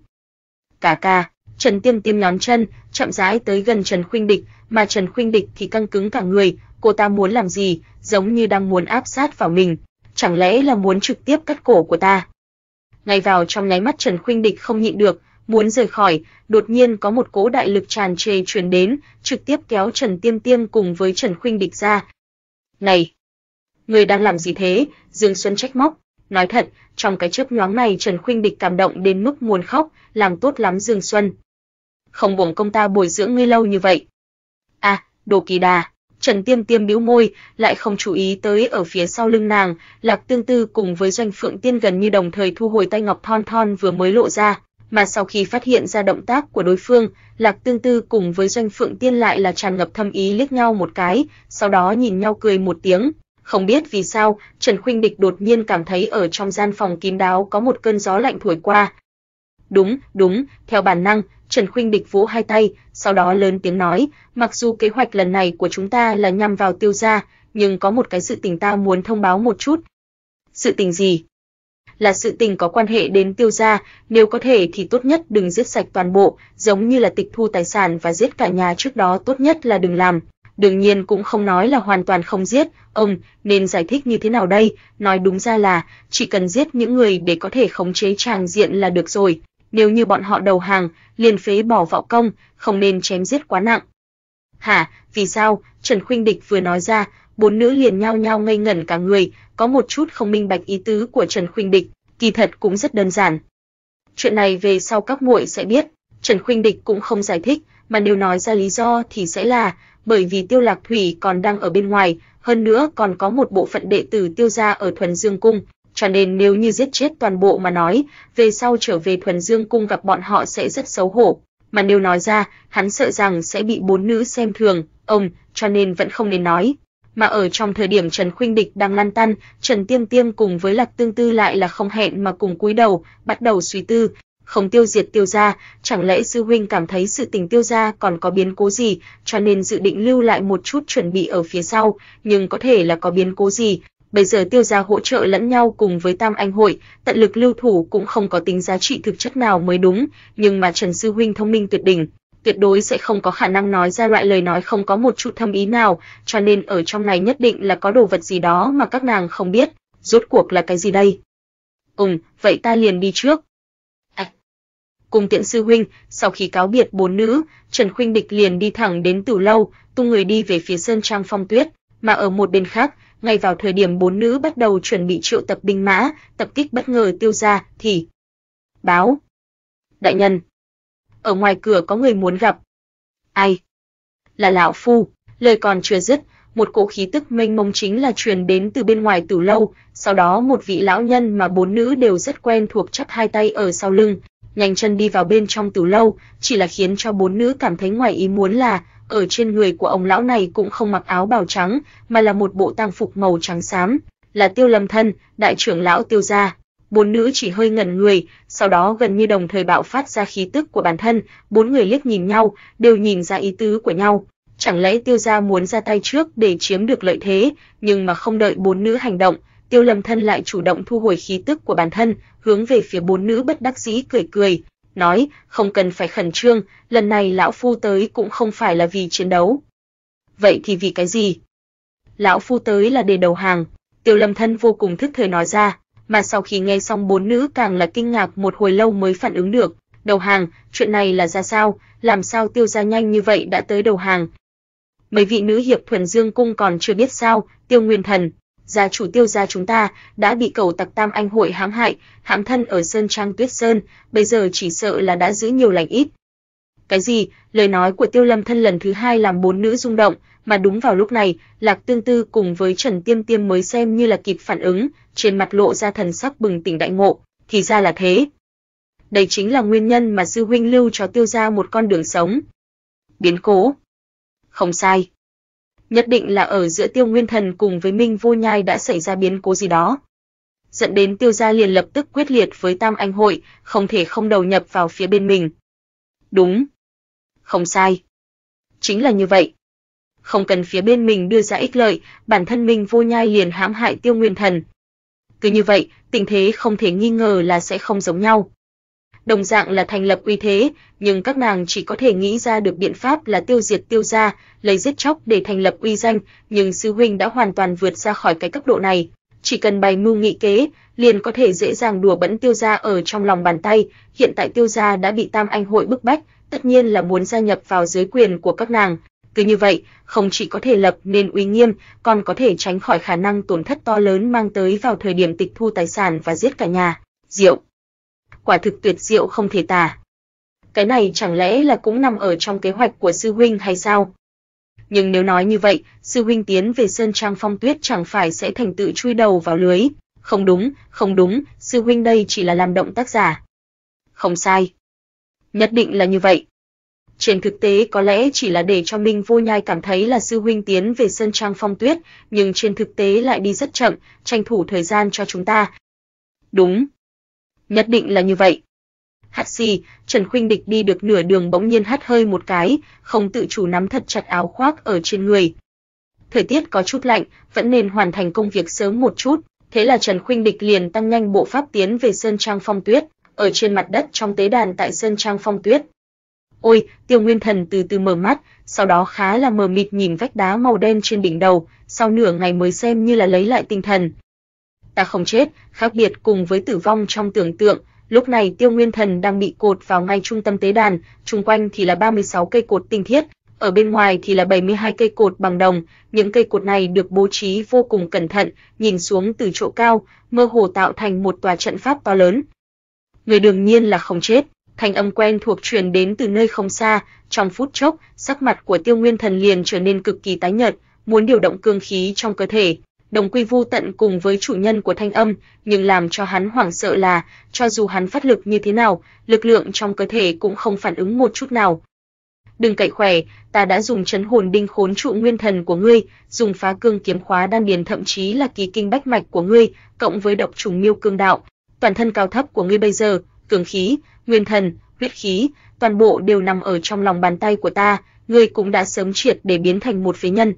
Cả ca, Trần Tiêm Tiêm nhón chân, chậm rãi tới gần Trần Khuynh Địch, mà Trần Khuynh Địch thì căng cứng cả người, cô ta muốn làm gì, giống như đang muốn áp sát vào mình, chẳng lẽ là muốn trực tiếp cắt cổ của ta. Ngay vào trong nháy mắt Trần Khuynh Địch không nhịn được, muốn rời khỏi, đột nhiên có một cỗ đại lực tràn trề truyền đến, trực tiếp kéo Trần Tiêm Tiêm cùng với Trần Khuynh Địch ra. "Này, người đang làm gì thế?" Dương Xuân trách móc, nói thật, trong cái chớp nhoáng này Trần Khuynh Địch cảm động đến mức muốn khóc, làm tốt lắm Dương Xuân, không buồn công ta bồi dưỡng ngươi lâu như vậy. À, đồ kỳ đà, Trần Tiêm Tiêm bĩu môi, lại không chú ý tới ở phía sau lưng nàng, Lạc Tương Tư cùng với Doanh Phượng Tiên gần như đồng thời thu hồi tay ngọc thon thon vừa mới lộ ra, mà sau khi phát hiện ra động tác của đối phương, Lạc Tương Tư cùng với Doanh Phượng Tiên lại là tràn ngập thâm ý liếc nhau một cái, sau đó nhìn nhau cười một tiếng. Không biết vì sao, Trần Khuynh Địch đột nhiên cảm thấy ở trong gian phòng kín đáo có một cơn gió lạnh thổi qua, Đúng, đúng, theo bản năng, Trần Khuynh Địch vỗ hai tay, sau đó lớn tiếng nói, mặc dù kế hoạch lần này của chúng ta là nhằm vào tiêu gia, nhưng có một cái sự tình ta muốn thông báo một chút. Sự tình gì? Là sự tình có quan hệ đến tiêu gia, nếu có thể thì tốt nhất đừng giết sạch toàn bộ, giống như là tịch thu tài sản và giết cả nhà trước đó tốt nhất là đừng làm. Đương nhiên cũng không nói là hoàn toàn không giết, ông nên giải thích như thế nào đây, nói đúng ra là chỉ cần giết những người để có thể khống chế tràng diện là được rồi, nếu như bọn họ đầu hàng, liền phế bỏ võ công, không nên chém giết quá nặng. Hả? Vì sao? Trần Khuynh Địch vừa nói ra, bốn nữ liền nhao nhao ngây ngẩn cả người, có một chút không minh bạch ý tứ của Trần Khuynh Địch, kỳ thật cũng rất đơn giản. Chuyện này về sau các muội sẽ biết, Trần Khuynh Địch cũng không giải thích, mà nếu nói ra lý do thì sẽ là bởi vì Tiêu Lạc Thủy còn đang ở bên ngoài, hơn nữa còn có một bộ phận đệ tử Tiêu gia ở Thuần Dương cung, cho nên nếu như giết chết toàn bộ mà nói, về sau trở về thuần dương cung gặp bọn họ sẽ rất xấu hổ, mà nếu nói ra, hắn sợ rằng sẽ bị bốn nữ xem thường, ông, cho nên vẫn không nên nói. Mà ở trong thời điểm Trần Khuynh Địch đang lăn tăn, Trần Tiêm Tiêm cùng với Lạc Tương Tư lại là không hẹn mà cùng cúi đầu, bắt đầu suy tư, không tiêu diệt tiêu gia, chẳng lẽ sư huynh cảm thấy sự tình tiêu gia còn có biến cố gì, cho nên dự định lưu lại một chút chuẩn bị ở phía sau, nhưng có thể là có biến cố gì, Bây giờ tiêu gia hỗ trợ lẫn nhau cùng với Tam Anh hội, tận lực lưu thủ cũng không có tính giá trị thực chất nào mới đúng, nhưng mà Trần sư huynh thông minh tuyệt đỉnh, tuyệt đối sẽ không có khả năng nói ra loại lời nói không có một chút thâm ý nào, cho nên ở trong này nhất định là có đồ vật gì đó mà các nàng không biết, rốt cuộc là cái gì đây? Ừm, vậy ta liền đi trước. À. Cùng tiện sư huynh, sau khi cáo biệt bốn nữ, Trần Khuynh Địch liền đi thẳng đến Tử lâu, tung người đi về phía sơn trang phong tuyết, mà ở một bên khác, ngay vào thời điểm bốn nữ bắt đầu chuẩn bị triệu tập binh mã, tập kích bất ngờ tiêu ra, thì báo đại nhân ở ngoài cửa có người muốn gặp ai là lão phu lời còn chưa dứt một cỗ khí tức mênh mông chính là truyền đến từ bên ngoài từ lâu sau đó một vị lão nhân mà bốn nữ đều rất quen thuộc chắp hai tay ở sau lưng nhanh chân đi vào bên trong từ lâu chỉ là khiến cho bốn nữ cảm thấy ngoài ý muốn là ở trên người của ông lão này cũng không mặc áo bào trắng, mà là một bộ tang phục màu trắng xám, là Tiêu Lâm Thân, đại trưởng lão Tiêu gia. Bốn nữ chỉ hơi ngẩn người, sau đó gần như đồng thời bạo phát ra khí tức của bản thân, bốn người liếc nhìn nhau, đều nhìn ra ý tứ của nhau. Chẳng lẽ Tiêu gia muốn ra tay trước để chiếm được lợi thế, nhưng mà không đợi bốn nữ hành động, Tiêu Lâm Thân lại chủ động thu hồi khí tức của bản thân, hướng về phía bốn nữ bất đắc dĩ cười cười, nói, không cần phải khẩn trương, lần này lão phu tới cũng không phải là vì chiến đấu. Vậy thì vì cái gì? Lão phu tới là để đầu hàng, Tiêu Lâm Thân vô cùng thức thời nói ra, mà sau khi nghe xong bốn nữ càng là kinh ngạc một hồi lâu mới phản ứng được, đầu hàng, chuyện này là ra sao, làm sao tiêu gia nhanh như vậy đã tới đầu hàng. Mấy vị nữ hiệp thuần dương cung còn chưa biết sao, tiêu nguyên thần, gia chủ tiêu gia chúng ta đã bị cầu tặc Tam Anh hội hãm hại, hãm thân ở Sơn Trang Tuyết Sơn, bây giờ chỉ sợ là đã giữ nhiều lành ít. Cái gì? Lời nói của Tiêu Lâm Thân lần thứ hai làm bốn nữ rung động, mà đúng vào lúc này, Lạc Tương Tư cùng với Trần Tiêm Tiêm mới xem như là kịp phản ứng, trên mặt lộ ra thần sắc bừng tỉnh đại ngộ, thì ra là thế. Đây chính là nguyên nhân mà sư huynh lưu cho Tiêu gia một con đường sống. Biến cố. Không sai nhất định là ở giữa Tiêu Nguyên Thần cùng với Minh Vô Nhai đã xảy ra biến cố gì đó. Dẫn đến Tiêu gia liền lập tức quyết liệt với Tam Anh hội, không thể không đầu nhập vào phía bên mình. Đúng. Không sai. Chính là như vậy. Không cần phía bên mình đưa ra ích lợi, bản thân Minh Vô Nhai liền hãm hại Tiêu Nguyên Thần. Cứ như vậy, tình thế không thể nghi ngờ là sẽ không giống nhau đồng dạng là thành lập uy thế, nhưng các nàng chỉ có thể nghĩ ra được biện pháp là tiêu diệt tiêu gia, lấy giết chóc để thành lập uy danh, nhưng sư huynh đã hoàn toàn vượt ra khỏi cái cấp độ này, chỉ cần bày mưu nghị kế, liền có thể dễ dàng đùa bẫn tiêu gia ở trong lòng bàn tay, hiện tại tiêu gia đã bị Tam Anh hội bức bách, tất nhiên là muốn gia nhập vào giới quyền của các nàng. Cứ như vậy, không chỉ có thể lập nên uy nghiêm, còn có thể tránh khỏi khả năng tổn thất to lớn mang tới vào thời điểm tịch thu tài sản và giết cả nhà. Diệu quả thực tuyệt diệu không thể tả. Cái này chẳng lẽ là cũng nằm ở trong kế hoạch của sư huynh hay sao? Nhưng nếu nói như vậy, sư huynh tiến về sơn trang phong tuyết chẳng phải sẽ thành tự chui đầu vào lưới. Không đúng, không đúng, sư huynh đây chỉ là làm động tác giả. Không sai. Nhất định là như vậy. Trên thực tế có lẽ chỉ là để cho Minh Vô Nhai cảm thấy là sư huynh tiến về sơn trang phong tuyết, nhưng trên thực tế lại đi rất chậm, tranh thủ thời gian cho chúng ta. Đúng, nhất định là như vậy. Hắt xì, Trần Khuynh Địch đi được nửa đường bỗng nhiên hắt hơi một cái, không tự chủ nắm thật chặt áo khoác ở trên người. Thời tiết có chút lạnh, vẫn nên hoàn thành công việc sớm một chút, thế là Trần Khuynh Địch liền tăng nhanh bộ pháp tiến về sơn trang phong tuyết, ở trên mặt đất trong tế đàn tại sơn trang phong tuyết. Ôi, Tiêu Nguyên Thần từ từ mở mắt, sau đó khá là mờ mịt nhìn vách đá màu đen trên đỉnh đầu, sau nửa ngày mới xem như là lấy lại tinh thần, ta không chết, khác biệt cùng với tử vong trong tưởng tượng, lúc này Tiêu Nguyên Thần đang bị cột vào ngay trung tâm tế đàn, xung quanh thì là 36 cây cột tinh thiết, ở bên ngoài thì là 72 cây cột bằng đồng, những cây cột này được bố trí vô cùng cẩn thận, nhìn xuống từ chỗ cao, mơ hồ tạo thành một tòa trận pháp to lớn. Người đương nhiên là không chết, thanh âm quen thuộc truyền đến từ nơi không xa, trong phút chốc, sắc mặt của Tiêu Nguyên Thần liền trở nên cực kỳ tái nhợt, muốn điều động cương khí trong cơ thể, đồng quy vu tận cùng với chủ nhân của thanh âm, nhưng làm cho hắn hoảng sợ là, cho dù hắn phát lực như thế nào, lực lượng trong cơ thể cũng không phản ứng một chút nào. Đừng cậy khỏe, ta đã dùng chấn hồn đinh khốn trụ nguyên thần của ngươi, dùng phá cương kiếm khóa đan điền thậm chí là kỳ kinh bách mạch của ngươi, cộng với độc trùng miêu cương đạo, toàn thân cao thấp của ngươi bây giờ, cường khí, nguyên thần, huyết khí, toàn bộ đều nằm ở trong lòng bàn tay của ta, ngươi cũng đã sớm triệt để biến thành một phế nhân.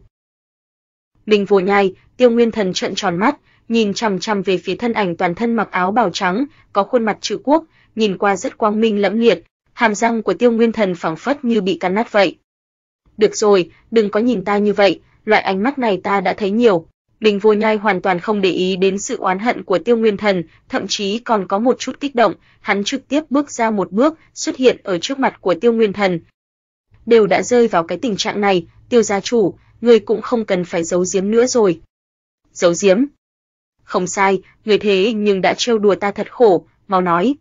Mình vồ nhai, Tiêu Nguyên Thần trợn tròn mắt, nhìn chằm chằm về phía thân ảnh toàn thân mặc áo bào trắng, có khuôn mặt chữ quốc, nhìn qua rất quang minh lẫm liệt, hàm răng của Tiêu Nguyên Thần phảng phất như bị cắn nát vậy. "Được rồi, đừng có nhìn ta như vậy, loại ánh mắt này ta đã thấy nhiều." Bình Vô Nhai hoàn toàn không để ý đến sự oán hận của Tiêu Nguyên Thần, thậm chí còn có một chút kích động, hắn trực tiếp bước ra một bước, xuất hiện ở trước mặt của Tiêu Nguyên Thần. Đều đã rơi vào cái tình trạng này, Tiêu gia chủ, ngươi cũng không cần phải giấu giếm nữa rồi giấu giếm. Không sai, người thế nhưng đã trêu đùa ta thật khổ, mau nói.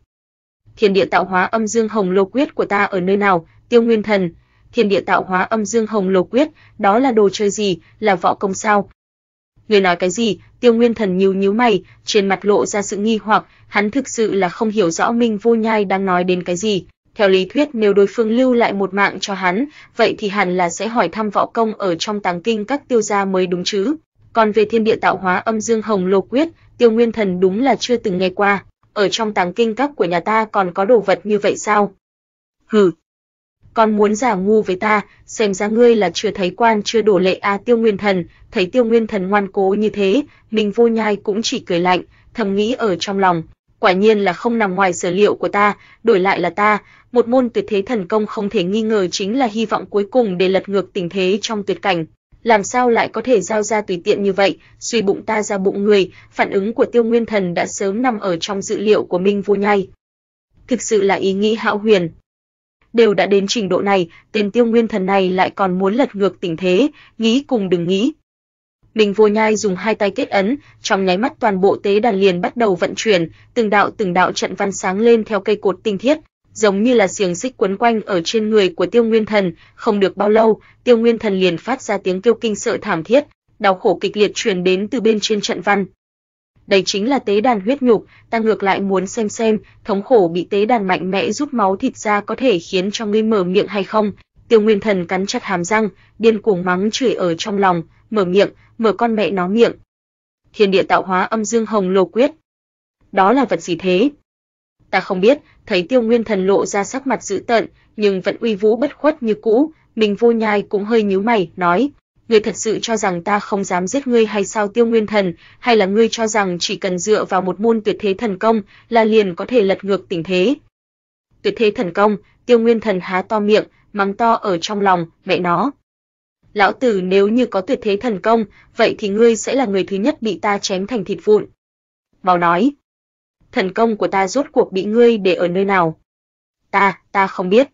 Thiên địa tạo hóa âm dương hồng lô quyết của ta ở nơi nào, Tiêu Nguyên Thần? Thiên địa tạo hóa âm dương hồng lô quyết, đó là đồ chơi gì, là võ công sao? Người nói cái gì? Tiêu Nguyên Thần nhíu nhíu mày, trên mặt lộ ra sự nghi hoặc, hắn thực sự là không hiểu rõ Minh Vô Nhai đang nói đến cái gì. Theo lý thuyết nếu đối phương lưu lại một mạng cho hắn, vậy thì hẳn là sẽ hỏi thăm võ công ở trong tàng kinh các tiêu gia mới đúng chứ còn về thiên địa tạo hóa âm dương hồng lô quyết, Tiêu Nguyên Thần đúng là chưa từng nghe qua, ở trong tàng kinh các của nhà ta còn có đồ vật như vậy sao? Hừ. Còn muốn giả ngu với ta, xem ra ngươi là chưa thấy quan chưa đổ lệ a Tiêu Nguyên Thần, thấy Tiêu Nguyên Thần ngoan cố như thế, mình Vô Nhai cũng chỉ cười lạnh, thầm nghĩ ở trong lòng, quả nhiên là không nằm ngoài sở liệu của ta, đổi lại là ta, một môn tuyệt thế thần công không thể nghi ngờ chính là hy vọng cuối cùng để lật ngược tình thế trong tuyệt cảnh, làm sao lại có thể giao ra tùy tiện như vậy, suy bụng ta ra bụng người, phản ứng của Tiêu Nguyên Thần đã sớm nằm ở trong dự liệu của Minh Vô Nhai. Thực sự là ý nghĩ hạo huyền. Đều đã đến trình độ này, tên Tiêu Nguyên Thần này lại còn muốn lật ngược tình thế, nghĩ cùng đừng nghĩ. Minh Vô Nhai dùng hai tay kết ấn, trong nháy mắt toàn bộ tế đàn liền bắt đầu vận chuyển, từng đạo từng đạo trận văn sáng lên theo cây cột tinh thiết, giống như là xiềng xích quấn quanh ở trên người của Tiêu Nguyên Thần, không được bao lâu, Tiêu Nguyên Thần liền phát ra tiếng kêu kinh sợ thảm thiết, đau khổ kịch liệt truyền đến từ bên trên trận văn. Đây chính là tế đàn huyết nhục, ta ngược lại muốn xem xem, thống khổ bị tế đàn mạnh mẽ rút máu thịt ra có thể khiến cho ngươi mở miệng hay không. Tiêu Nguyên Thần cắn chặt hàm răng, điên cuồng mắng chửi ở trong lòng, mở miệng, mở con mẹ nó miệng. Thiên địa tạo hóa âm dương hồng lô quyết. Đó là vật gì thế? Ta không biết, thấy Tiêu Nguyên Thần lộ ra sắc mặt dữ tợn, nhưng vẫn uy vũ bất khuất như cũ, mình Vô Nhai cũng hơi nhíu mày, nói: "Ngươi thật sự cho rằng ta không dám giết ngươi hay sao Tiêu Nguyên Thần, hay là ngươi cho rằng chỉ cần dựa vào một môn tuyệt thế thần công là liền có thể lật ngược tình thế?" Tuyệt thế thần công, Tiêu Nguyên Thần há to miệng, mắng to ở trong lòng, mẹ nó. Lão tử nếu như có tuyệt thế thần công, vậy thì ngươi sẽ là người thứ nhất bị ta chém thành thịt vụn. Mau nói, thần công của ta rốt cuộc bị ngươi để ở nơi nào? Ta, ta không biết.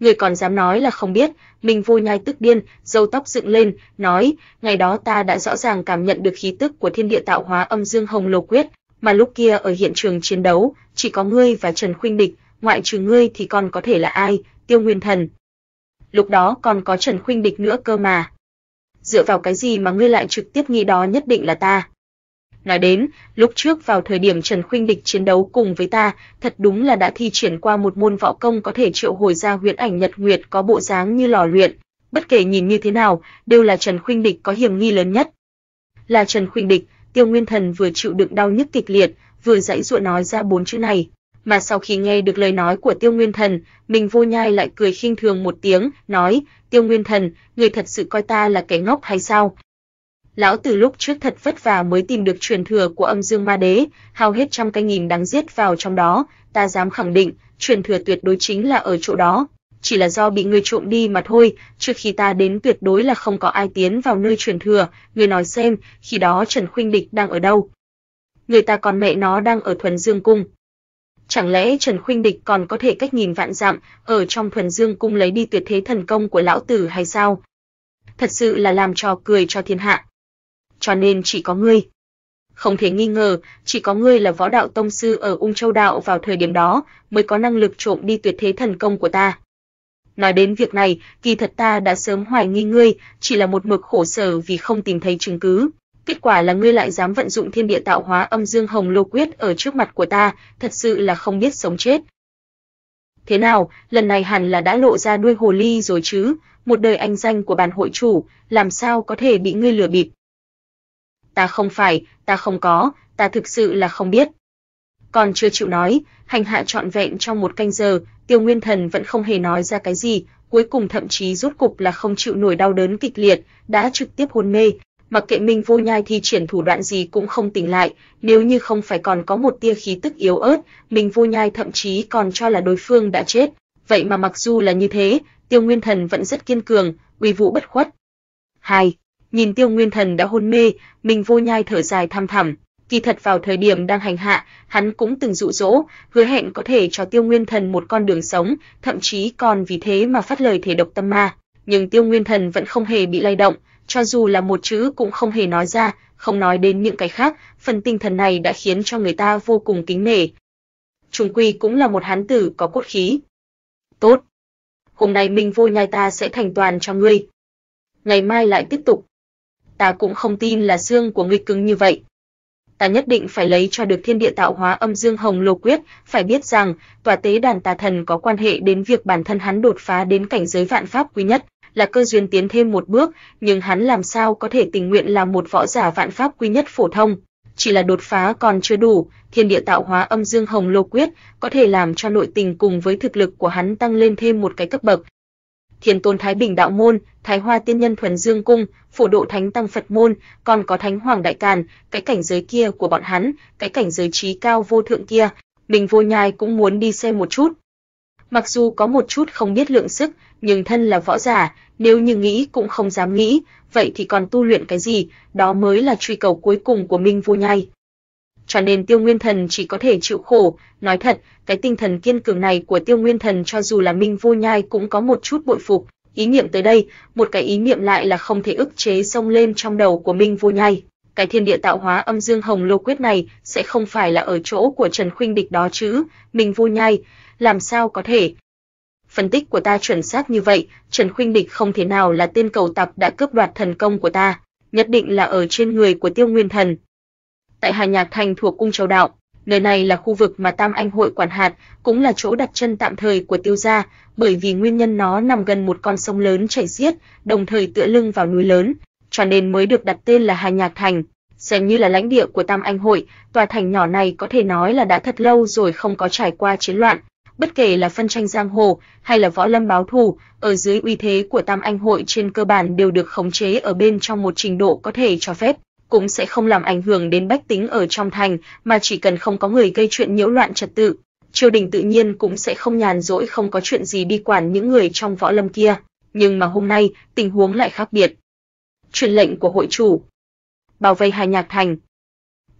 Người còn dám nói là không biết, mình vui nhai tức điên, râu tóc dựng lên, nói, ngày đó ta đã rõ ràng cảm nhận được khí tức của thiên địa tạo hóa âm dương hồng lô quyết, mà lúc kia ở hiện trường chiến đấu, chỉ có ngươi và Trần Khuynh Địch, ngoại trừ ngươi thì còn có thể là ai, Tiêu Nguyên Thần. Lúc đó còn có Trần Khuynh Địch nữa cơ mà. Dựa vào cái gì mà ngươi lại trực tiếp nghĩ đó nhất định là ta? nói đến, lúc trước vào thời điểm Trần Khuynh Địch chiến đấu cùng với ta, thật đúng là đã thi triển qua một môn võ công có thể triệu hồi ra huyễn ảnh nhật nguyệt có bộ dáng như lò luyện, bất kể nhìn như thế nào, đều là Trần Khuynh Địch có hiểm nghi lớn nhất. Là Trần Khuynh Địch, Tiêu Nguyên Thần vừa chịu đựng đau nhức kịch liệt, vừa dãy dụa nói ra bốn chữ này, mà sau khi nghe được lời nói của Tiêu Nguyên Thần, mình Vô Nhai lại cười khinh thường một tiếng, nói: "Tiêu Nguyên Thần, người thật sự coi ta là kẻ ngốc hay sao? lão từ lúc trước thật vất vả mới tìm được truyền thừa của âm dương ma đế, hao hết trăm cái nghìn đáng giết vào trong đó, ta dám khẳng định, truyền thừa tuyệt đối chính là ở chỗ đó, chỉ là do bị người trộm đi mà thôi, trước khi ta đến tuyệt đối là không có ai tiến vào nơi truyền thừa, người nói xem, khi đó Trần Khuynh Địch đang ở đâu? Người ta còn mẹ nó đang ở Thuần Dương cung. Chẳng lẽ Trần Khuynh Địch còn có thể cách nhìn vạn dặm, ở trong Thuần Dương cung lấy đi tuyệt thế thần công của lão tử hay sao? Thật sự là làm trò cười cho thiên hạ cho nên chỉ có ngươi. Không thể nghi ngờ, chỉ có ngươi là võ đạo tông sư ở Ung Châu đạo vào thời điểm đó mới có năng lực trộm đi tuyệt thế thần công của ta. Nói đến việc này, kỳ thật ta đã sớm hoài nghi ngươi, chỉ là một mực khổ sở vì không tìm thấy chứng cứ. Kết quả là ngươi lại dám vận dụng thiên địa tạo hóa âm dương hồng lô quyết ở trước mặt của ta, thật sự là không biết sống chết. Thế nào, lần này hẳn là đã lộ ra đuôi hồ ly rồi chứ, một đời anh danh của bàn hội chủ, làm sao có thể bị ngươi lừa bịp ta không phải, ta không có, ta thực sự là không biết. Còn chưa chịu nói, hành hạ trọn vẹn trong một canh giờ, Tiêu Nguyên Thần vẫn không hề nói ra cái gì, cuối cùng thậm chí rốt cục là không chịu nổi đau đớn kịch liệt, đã trực tiếp hôn mê, mặc kệ Minh Vô Nhai thi triển thủ đoạn gì cũng không tỉnh lại, nếu như không phải còn có một tia khí tức yếu ớt, Minh Vô Nhai thậm chí còn cho là đối phương đã chết. Vậy mà mặc dù là như thế, Tiêu Nguyên Thần vẫn rất kiên cường, uy vũ bất khuất. 2. Nhìn Tiêu Nguyên Thần đã hôn mê, mình vô nhai thở dài thăm thẳm. Kỳ thật vào thời điểm đang hành hạ, hắn cũng từng dụ dỗ, hứa hẹn có thể cho Tiêu Nguyên Thần một con đường sống, thậm chí còn vì thế mà phát lời thể độc tâm ma. Nhưng Tiêu Nguyên Thần vẫn không hề bị lay động, cho dù là một chữ cũng không hề nói ra, không nói đến những cái khác, phần tinh thần này đã khiến cho người ta vô cùng kính nể. Trung quy cũng là một hán tử có cốt khí. Tốt, hôm nay mình Vô Nhai ta sẽ thành toàn cho ngươi. Ngày mai lại tiếp tục ta cũng không tin là dương của ngươi cứng như vậy. Ta nhất định phải lấy cho được thiên địa tạo hóa âm dương hồng lô quyết, phải biết rằng, tòa tế đàn tà thần có quan hệ đến việc bản thân hắn đột phá đến cảnh giới vạn pháp quý nhất, là cơ duyên tiến thêm một bước, nhưng hắn làm sao có thể tình nguyện làm một võ giả vạn pháp quý nhất phổ thông, chỉ là đột phá còn chưa đủ, thiên địa tạo hóa âm dương hồng lô quyết có thể làm cho nội tình cùng với thực lực của hắn tăng lên thêm một cái cấp bậc, Thiền Tôn Thái Bình Đạo Môn, Thái Hoa Tiên Nhân Thuần Dương Cung, Phổ Độ Thánh Tăng Phật Môn, còn có Thánh Hoàng Đại Càn, cái cảnh giới kia của bọn hắn, cái cảnh giới trí cao vô thượng kia, mình vô nhai cũng muốn đi xem một chút. Mặc dù có một chút không biết lượng sức, nhưng thân là võ giả, nếu như nghĩ cũng không dám nghĩ, vậy thì còn tu luyện cái gì, đó mới là truy cầu cuối cùng của Minh Vô Nhai cho nên Tiêu Nguyên Thần chỉ có thể chịu khổ, nói thật, cái tinh thần kiên cường này của Tiêu Nguyên Thần cho dù là Minh Vô Nhai cũng có một chút bội phục. Ý niệm tới đây, một cái ý niệm lại là không thể ức chế xông lên trong đầu của Minh Vô Nhai. Cái thiên địa tạo hóa âm dương hồng lô quyết này sẽ không phải là ở chỗ của Trần Khuynh Địch đó chứ, Minh Vô Nhai, làm sao có thể? Phân tích của ta chuẩn xác như vậy, Trần Khuynh Địch không thể nào là tên cầu tặc đã cướp đoạt thần công của ta, nhất định là ở trên người của Tiêu Nguyên Thần, tại Hà Nhạc Thành thuộc cung Châu Đạo. Nơi này là khu vực mà Tam Anh hội quản hạt, cũng là chỗ đặt chân tạm thời của Tiêu gia, bởi vì nguyên nhân nó nằm gần một con sông lớn chảy xiết, đồng thời tựa lưng vào núi lớn, cho nên mới được đặt tên là Hà Nhạc Thành. Xem như là lãnh địa của Tam Anh hội, tòa thành nhỏ này có thể nói là đã thật lâu rồi không có trải qua chiến loạn, bất kể là phân tranh giang hồ hay là võ lâm báo thù, ở dưới uy thế của Tam Anh hội trên cơ bản đều được khống chế ở bên trong một trình độ có thể cho phép cũng sẽ không làm ảnh hưởng đến bách tính ở trong thành, mà chỉ cần không có người gây chuyện nhiễu loạn trật tự, triều đình tự nhiên cũng sẽ không nhàn rỗi không có chuyện gì đi quản những người trong võ lâm kia. Nhưng mà hôm nay, tình huống lại khác biệt. Truyền lệnh của hội chủ Bảo vệ hai nhạc thành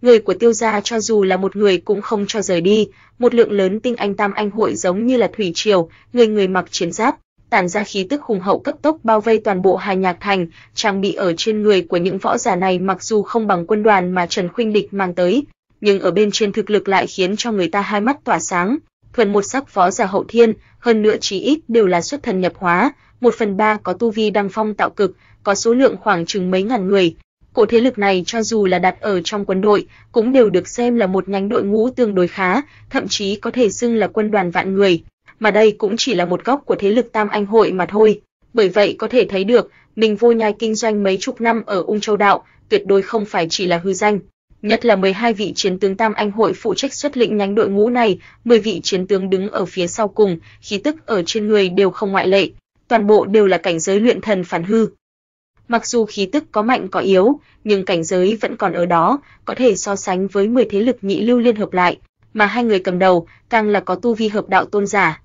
Người của tiêu gia cho dù là một người cũng không cho rời đi, một lượng lớn tinh anh tam anh hội giống như là thủy triều, người người mặc chiến giáp, tản ra khí tức khủng hậu cấp tốc bao vây toàn bộ Hà Nhạc Thành, trang bị ở trên người của những võ giả này mặc dù không bằng quân đoàn mà Trần Khuynh Địch mang tới, nhưng ở bên trên thực lực lại khiến cho người ta hai mắt tỏa sáng, thuần một sắc võ giả hậu thiên, hơn nữa chí ít đều là xuất thần nhập hóa, một phần ba có tu vi đăng phong tạo cực, có số lượng khoảng chừng mấy ngàn người. Cổ thế lực này cho dù là đặt ở trong quân đội, cũng đều được xem là một nhánh đội ngũ tương đối khá, thậm chí có thể xưng là quân đoàn vạn người mà đây cũng chỉ là một góc của thế lực Tam Anh hội mà thôi. Bởi vậy có thể thấy được, mình vô nhai kinh doanh mấy chục năm ở Ung Châu Đạo, tuyệt đối không phải chỉ là hư danh. Nhất là 12 vị chiến tướng Tam Anh hội phụ trách xuất lĩnh nhánh đội ngũ này, 10 vị chiến tướng đứng ở phía sau cùng, khí tức ở trên người đều không ngoại lệ, toàn bộ đều là cảnh giới luyện thần phản hư. Mặc dù khí tức có mạnh có yếu, nhưng cảnh giới vẫn còn ở đó, có thể so sánh với 10 thế lực nhị lưu liên hợp lại, mà hai người cầm đầu càng là có tu vi hợp đạo tôn giả,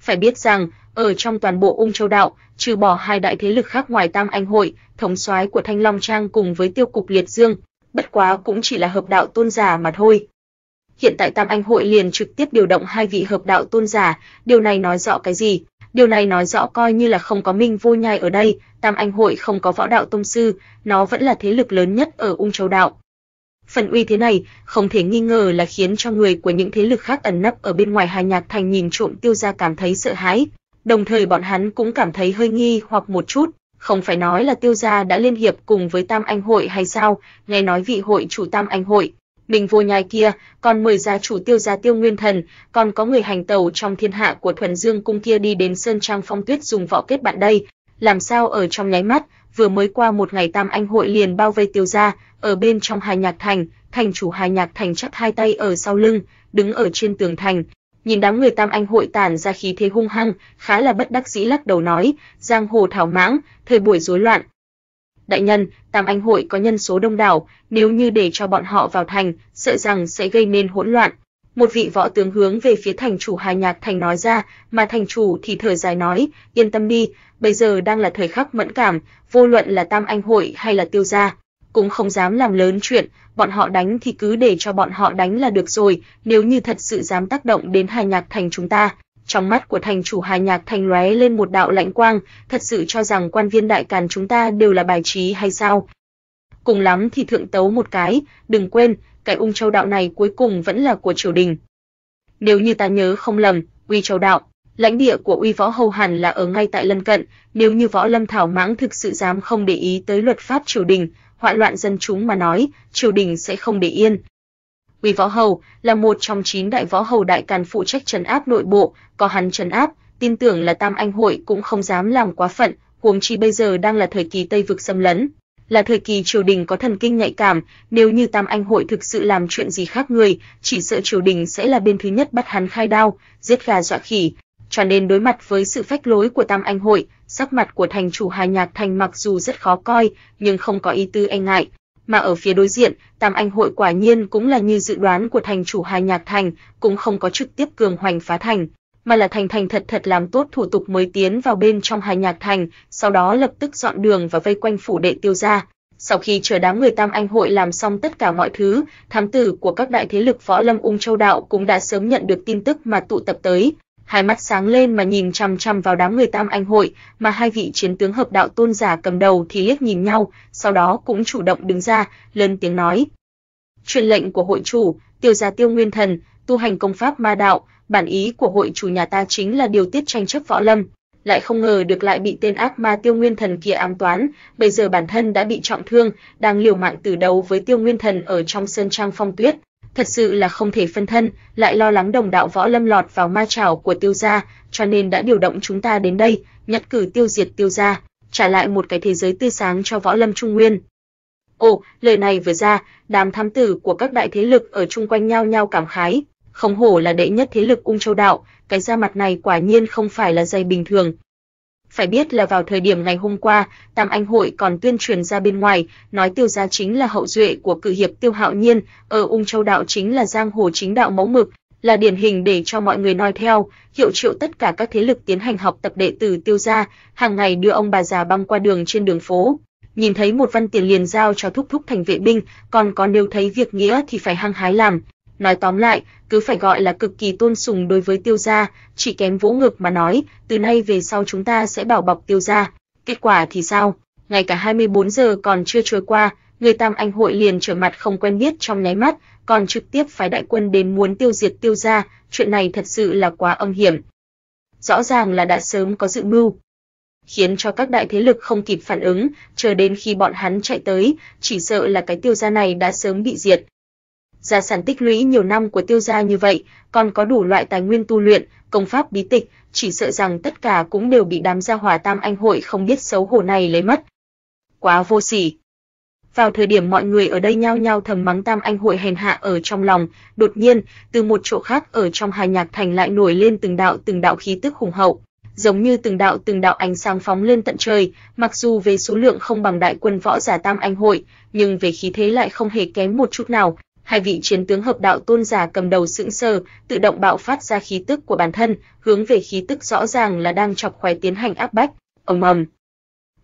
phải biết rằng, ở trong toàn bộ Ung Châu đạo, trừ bỏ hai đại thế lực khác ngoài Tam Anh hội, thống soái của Thanh Long Trang cùng với Tiêu cục Liệt Dương, bất quá cũng chỉ là hợp đạo tôn giả mà thôi. Hiện tại Tam Anh hội liền trực tiếp điều động hai vị hợp đạo tôn giả, điều này nói rõ cái gì? Điều này nói rõ coi như là không có Minh Vô Nhai ở đây, Tam Anh hội không có võ đạo tông sư, nó vẫn là thế lực lớn nhất ở Ung Châu đạo. Phần uy thế này không thể nghi ngờ là khiến cho người của những thế lực khác ẩn nấp ở bên ngoài Hà Nhạc Thành nhìn trộm Tiêu gia cảm thấy sợ hãi, đồng thời bọn hắn cũng cảm thấy hơi nghi hoặc một chút, không phải nói là Tiêu gia đã liên hiệp cùng với Tam Anh hội hay sao, nghe nói vị hội chủ Tam Anh hội Mình vô nhai kia, còn mời gia chủ tiêu gia tiêu nguyên thần, còn có người hành tàu trong thiên hạ của thuần dương cung kia đi đến Sơn Trang Phong Tuyết dùng võ kết bạn đây, làm sao ở trong nháy mắt, vừa mới qua một ngày Tam Anh hội liền bao vây Tiêu gia, ở bên trong Hà Nhạc thành, thành chủ Hà Nhạc thành chắp hai tay ở sau lưng, đứng ở trên tường thành, nhìn đám người Tam Anh hội tản ra khí thế hung hăng, khá là bất đắc dĩ lắc đầu nói, giang hồ thảo mãng, thời buổi rối loạn. Đại nhân, Tam Anh hội có nhân số đông đảo, nếu như để cho bọn họ vào thành, sợ rằng sẽ gây nên hỗn loạn. Một vị võ tướng hướng về phía thành chủ Hà Nhạc Thành nói ra, mà thành chủ thì thở dài nói, yên tâm đi, bây giờ đang là thời khắc mẫn cảm, vô luận là Tam Anh hội hay là Tiêu gia, cũng không dám làm lớn chuyện, bọn họ đánh thì cứ để cho bọn họ đánh là được rồi, nếu như thật sự dám tác động đến Hà Nhạc Thành chúng ta. Trong mắt của thành chủ Hà Nhạc Thành lóe lên một đạo lạnh quang, thật sự cho rằng quan viên đại càn chúng ta đều là bài trí hay sao? Cùng lắm thì thượng tấu một cái, đừng quên, cái ung châu đạo này cuối cùng vẫn là của triều đình. Nếu như ta nhớ không lầm, uy châu đạo, lãnh địa của uy võ hầu hẳn là ở ngay tại lân cận, nếu như võ lâm thảo mãng thực sự dám không để ý tới luật pháp triều đình, hoạn loạn dân chúng mà nói, triều đình sẽ không để yên. Uy võ hầu là một trong chín đại võ hầu đại càn phụ trách trấn áp nội bộ, có hắn trấn áp, tin tưởng là Tam Anh hội cũng không dám làm quá phận, huống chi bây giờ đang là thời kỳ Tây vực xâm lấn, là thời kỳ triều đình có thần kinh nhạy cảm, nếu như Tam Anh hội thực sự làm chuyện gì khác người, chỉ sợ triều đình sẽ là bên thứ nhất bắt hắn khai đao, giết gà dọa khỉ. Cho nên đối mặt với sự phách lối của Tam Anh hội, sắc mặt của thành chủ Hà Nhạc Thành mặc dù rất khó coi, nhưng không có ý tư e ngại. Mà ở phía đối diện, Tam Anh hội quả nhiên cũng là như dự đoán của thành chủ Hà Nhạc Thành, cũng không có trực tiếp cường hoành phá thành mà là thành thành thật thật làm tốt thủ tục mới tiến vào bên trong hài Nhạc Thành, sau đó lập tức dọn đường và vây quanh phủ đệ Tiêu gia. Sau khi chờ đám người Tam Anh hội làm xong tất cả mọi thứ, thám tử của các đại thế lực võ lâm ung châu đạo cũng đã sớm nhận được tin tức mà tụ tập tới, hai mắt sáng lên mà nhìn chăm chăm vào đám người Tam Anh hội, mà hai vị chiến tướng hợp đạo tôn giả cầm đầu thì liếc nhìn nhau, sau đó cũng chủ động đứng ra, lên tiếng nói: "Truyền lệnh của hội chủ, Tiêu gia Tiêu Nguyên Thần, tu hành công pháp ma đạo, bản ý của hội chủ nhà ta chính là điều tiết tranh chấp võ lâm, lại không ngờ được lại bị tên ác ma Tiêu Nguyên Thần kia ám toán, bây giờ bản thân đã bị trọng thương, đang liều mạng tử đấu với Tiêu Nguyên Thần ở trong sơn trang phong tuyết, thật sự là không thể phân thân, lại lo lắng đồng đạo võ lâm lọt vào ma trảo của Tiêu gia, cho nên đã điều động chúng ta đến đây, nhất cử tiêu diệt Tiêu gia, trả lại một cái thế giới tươi sáng cho võ lâm trung nguyên. Ồ, lời này vừa ra, đám tham tử của các đại thế lực ở chung quanh nhau nhau cảm khái, không hổ là đệ nhất thế lực cung châu đạo, cái da mặt này quả nhiên không phải là dày bình thường. Phải biết là vào thời điểm ngày hôm qua, Tam Anh hội còn tuyên truyền ra bên ngoài, nói Tiêu gia chính là hậu duệ của Cự hiệp Tiêu Hạo Nhiên, ở Ung Châu đạo chính là giang hồ chính đạo mẫu mực, là điển hình để cho mọi người noi theo, hiệu triệu tất cả các thế lực tiến hành học tập đệ tử Tiêu gia, hàng ngày đưa ông bà già băng qua đường trên đường phố. Nhìn thấy một văn tiền liền giao cho thúc thúc thành vệ binh, còn có nếu thấy việc nghĩa thì phải hăng hái làm, Nói tóm lại, cứ phải gọi là cực kỳ tôn sùng đối với tiêu gia, chỉ kém vỗ ngực mà nói, từ nay về sau chúng ta sẽ bảo bọc tiêu gia. Kết quả thì sao? Ngay cả 24 giờ còn chưa trôi qua, người Tam Anh hội liền trở mặt không quen biết trong nháy mắt, còn trực tiếp phái đại quân đến muốn tiêu diệt tiêu gia, chuyện này thật sự là quá âm hiểm. Rõ ràng là đã sớm có dự mưu, khiến cho các đại thế lực không kịp phản ứng, chờ đến khi bọn hắn chạy tới, chỉ sợ là cái tiêu gia này đã sớm bị diệt, gia sản tích lũy nhiều năm của tiêu gia như vậy, còn có đủ loại tài nguyên tu luyện, công pháp bí tịch, chỉ sợ rằng tất cả cũng đều bị đám gia hỏa tam anh hội không biết xấu hổ này lấy mất. Quá vô sỉ. Vào thời điểm mọi người ở đây nhao nhao thầm mắng tam anh hội hèn hạ ở trong lòng, đột nhiên, từ một chỗ khác ở trong Hà Nhạc Thành lại nổi lên từng đạo từng đạo khí tức hùng hậu, giống như từng đạo từng đạo ánh sáng phóng lên tận trời, mặc dù về số lượng không bằng đại quân võ giả tam anh hội, nhưng về khí thế lại không hề kém một chút nào, hai vị chiến tướng hợp đạo tôn giả cầm đầu sững sờ, tự động bạo phát ra khí tức của bản thân, hướng về khí tức rõ ràng là đang chọc khoái tiến hành áp bách, ầm ầm.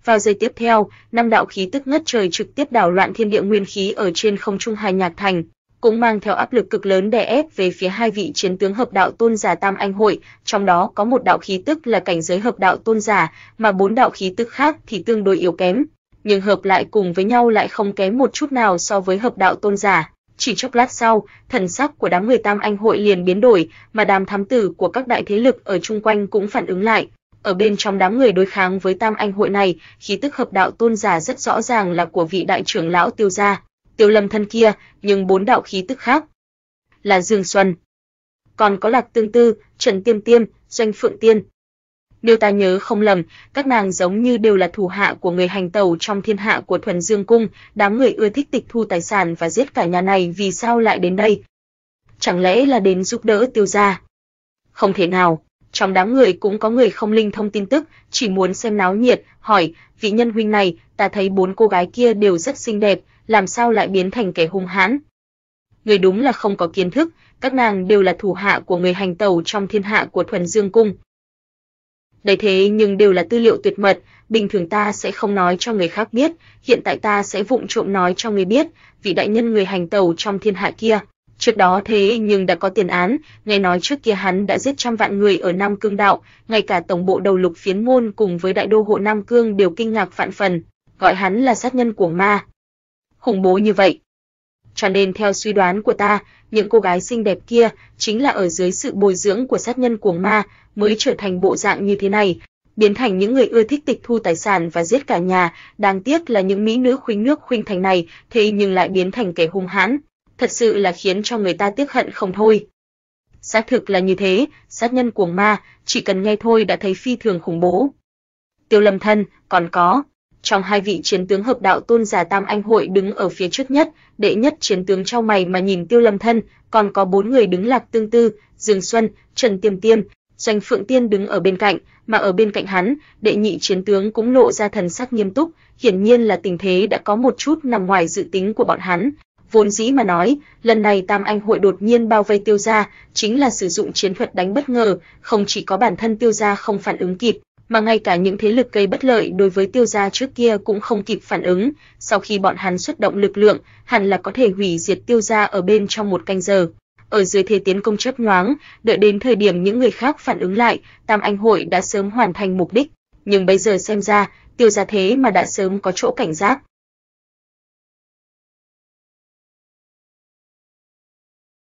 Vào giây tiếp theo, năm đạo khí tức ngất trời trực tiếp đảo loạn thiên địa nguyên khí ở trên không trung Hải Nhạc Thành, cũng mang theo áp lực cực lớn đè ép về phía hai vị chiến tướng hợp đạo tôn giả Tam Anh hội, trong đó có một đạo khí tức là cảnh giới hợp đạo tôn giả, mà bốn đạo khí tức khác thì tương đối yếu kém, nhưng hợp lại cùng với nhau lại không kém một chút nào so với hợp đạo tôn giả. Chỉ chốc lát sau, thần sắc của đám người Tam Anh hội liền biến đổi, mà đám thám tử của các đại thế lực ở chung quanh cũng phản ứng lại. Ở bên trong đám người đối kháng với Tam Anh hội này, khí tức hợp đạo tôn giả rất rõ ràng là của vị đại trưởng lão Tiêu gia, Tiêu Lâm thân kia, nhưng bốn đạo khí tức khác là Dương Xuân, còn có Lạc Tương Tư, Trần Tiêm Tiêm, Doanh Phượng Tiên, điều ta nhớ không lầm, các nàng giống như đều là thủ hạ của người hành tẩu trong thiên hạ của Thuần Dương cung, đám người ưa thích tịch thu tài sản và giết cả nhà này vì sao lại đến đây? Chẳng lẽ là đến giúp đỡ Tiêu gia? Không thể nào, trong đám người cũng có người không linh thông tin tức, chỉ muốn xem náo nhiệt, hỏi, vị nhân huynh này, ta thấy bốn cô gái kia đều rất xinh đẹp, làm sao lại biến thành kẻ hung hãn? Người đúng là không có kiến thức, các nàng đều là thủ hạ của người hành tẩu trong thiên hạ của Thuần Dương cung. Đấy thế nhưng đều là tư liệu tuyệt mật, bình thường ta sẽ không nói cho người khác biết, hiện tại ta sẽ vụng trộm nói cho người biết, vị đại nhân người hành tàu trong thiên hạ kia. Trước đó thế nhưng đã có tiền án, nghe nói trước kia hắn đã giết trăm vạn người ở Nam Cương đạo, ngay cả tổng bộ đầu lục phiến môn cùng với đại đô hộ Nam Cương đều kinh ngạc vạn phần, gọi hắn là sát nhân của ma. Khủng bố như vậy, cho nên theo suy đoán của ta, những cô gái xinh đẹp kia chính là ở dưới sự bồi dưỡng của sát nhân cuồng ma mới trở thành bộ dạng như thế này, biến thành những người ưa thích tịch thu tài sản và giết cả nhà, đáng tiếc là những mỹ nữ khuynh nước khuynh thành này thế nhưng lại biến thành kẻ hung hãn, thật sự là khiến cho người ta tiếc hận không thôi. Xác thực là như thế, sát nhân cuồng ma, chỉ cần nghe thôi đã thấy phi thường khủng bố. Tiêu Lâm Thân, còn có, trong hai vị chiến tướng hợp đạo tôn giả Tam Anh hội đứng ở phía trước nhất, đệ nhất chiến tướng trao mày mà nhìn Tiêu Lâm Thân, còn có bốn người đứng lạc tương tư, Dương Xuân, Trần Tiêm Tiêm, Doanh Phượng Tiên đứng ở bên cạnh, mà ở bên cạnh hắn, đệ nhị chiến tướng cũng lộ ra thần sắc nghiêm túc, hiển nhiên là tình thế đã có một chút nằm ngoài dự tính của bọn hắn. Vốn dĩ mà nói, lần này Tam Anh hội đột nhiên bao vây Tiêu gia, chính là sử dụng chiến thuật đánh bất ngờ, không chỉ có bản thân Tiêu gia không phản ứng kịp, mà ngay cả những thế lực gây bất lợi đối với tiêu gia trước kia cũng không kịp phản ứng, sau khi bọn hắn xuất động lực lượng, hẳn là có thể hủy diệt tiêu gia ở bên trong một canh giờ. Ở dưới thế tiến công chớp nhoáng, đợi đến thời điểm những người khác phản ứng lại, Tam Anh hội đã sớm hoàn thành mục đích, nhưng bây giờ xem ra, tiêu gia thế mà đã sớm có chỗ cảnh giác,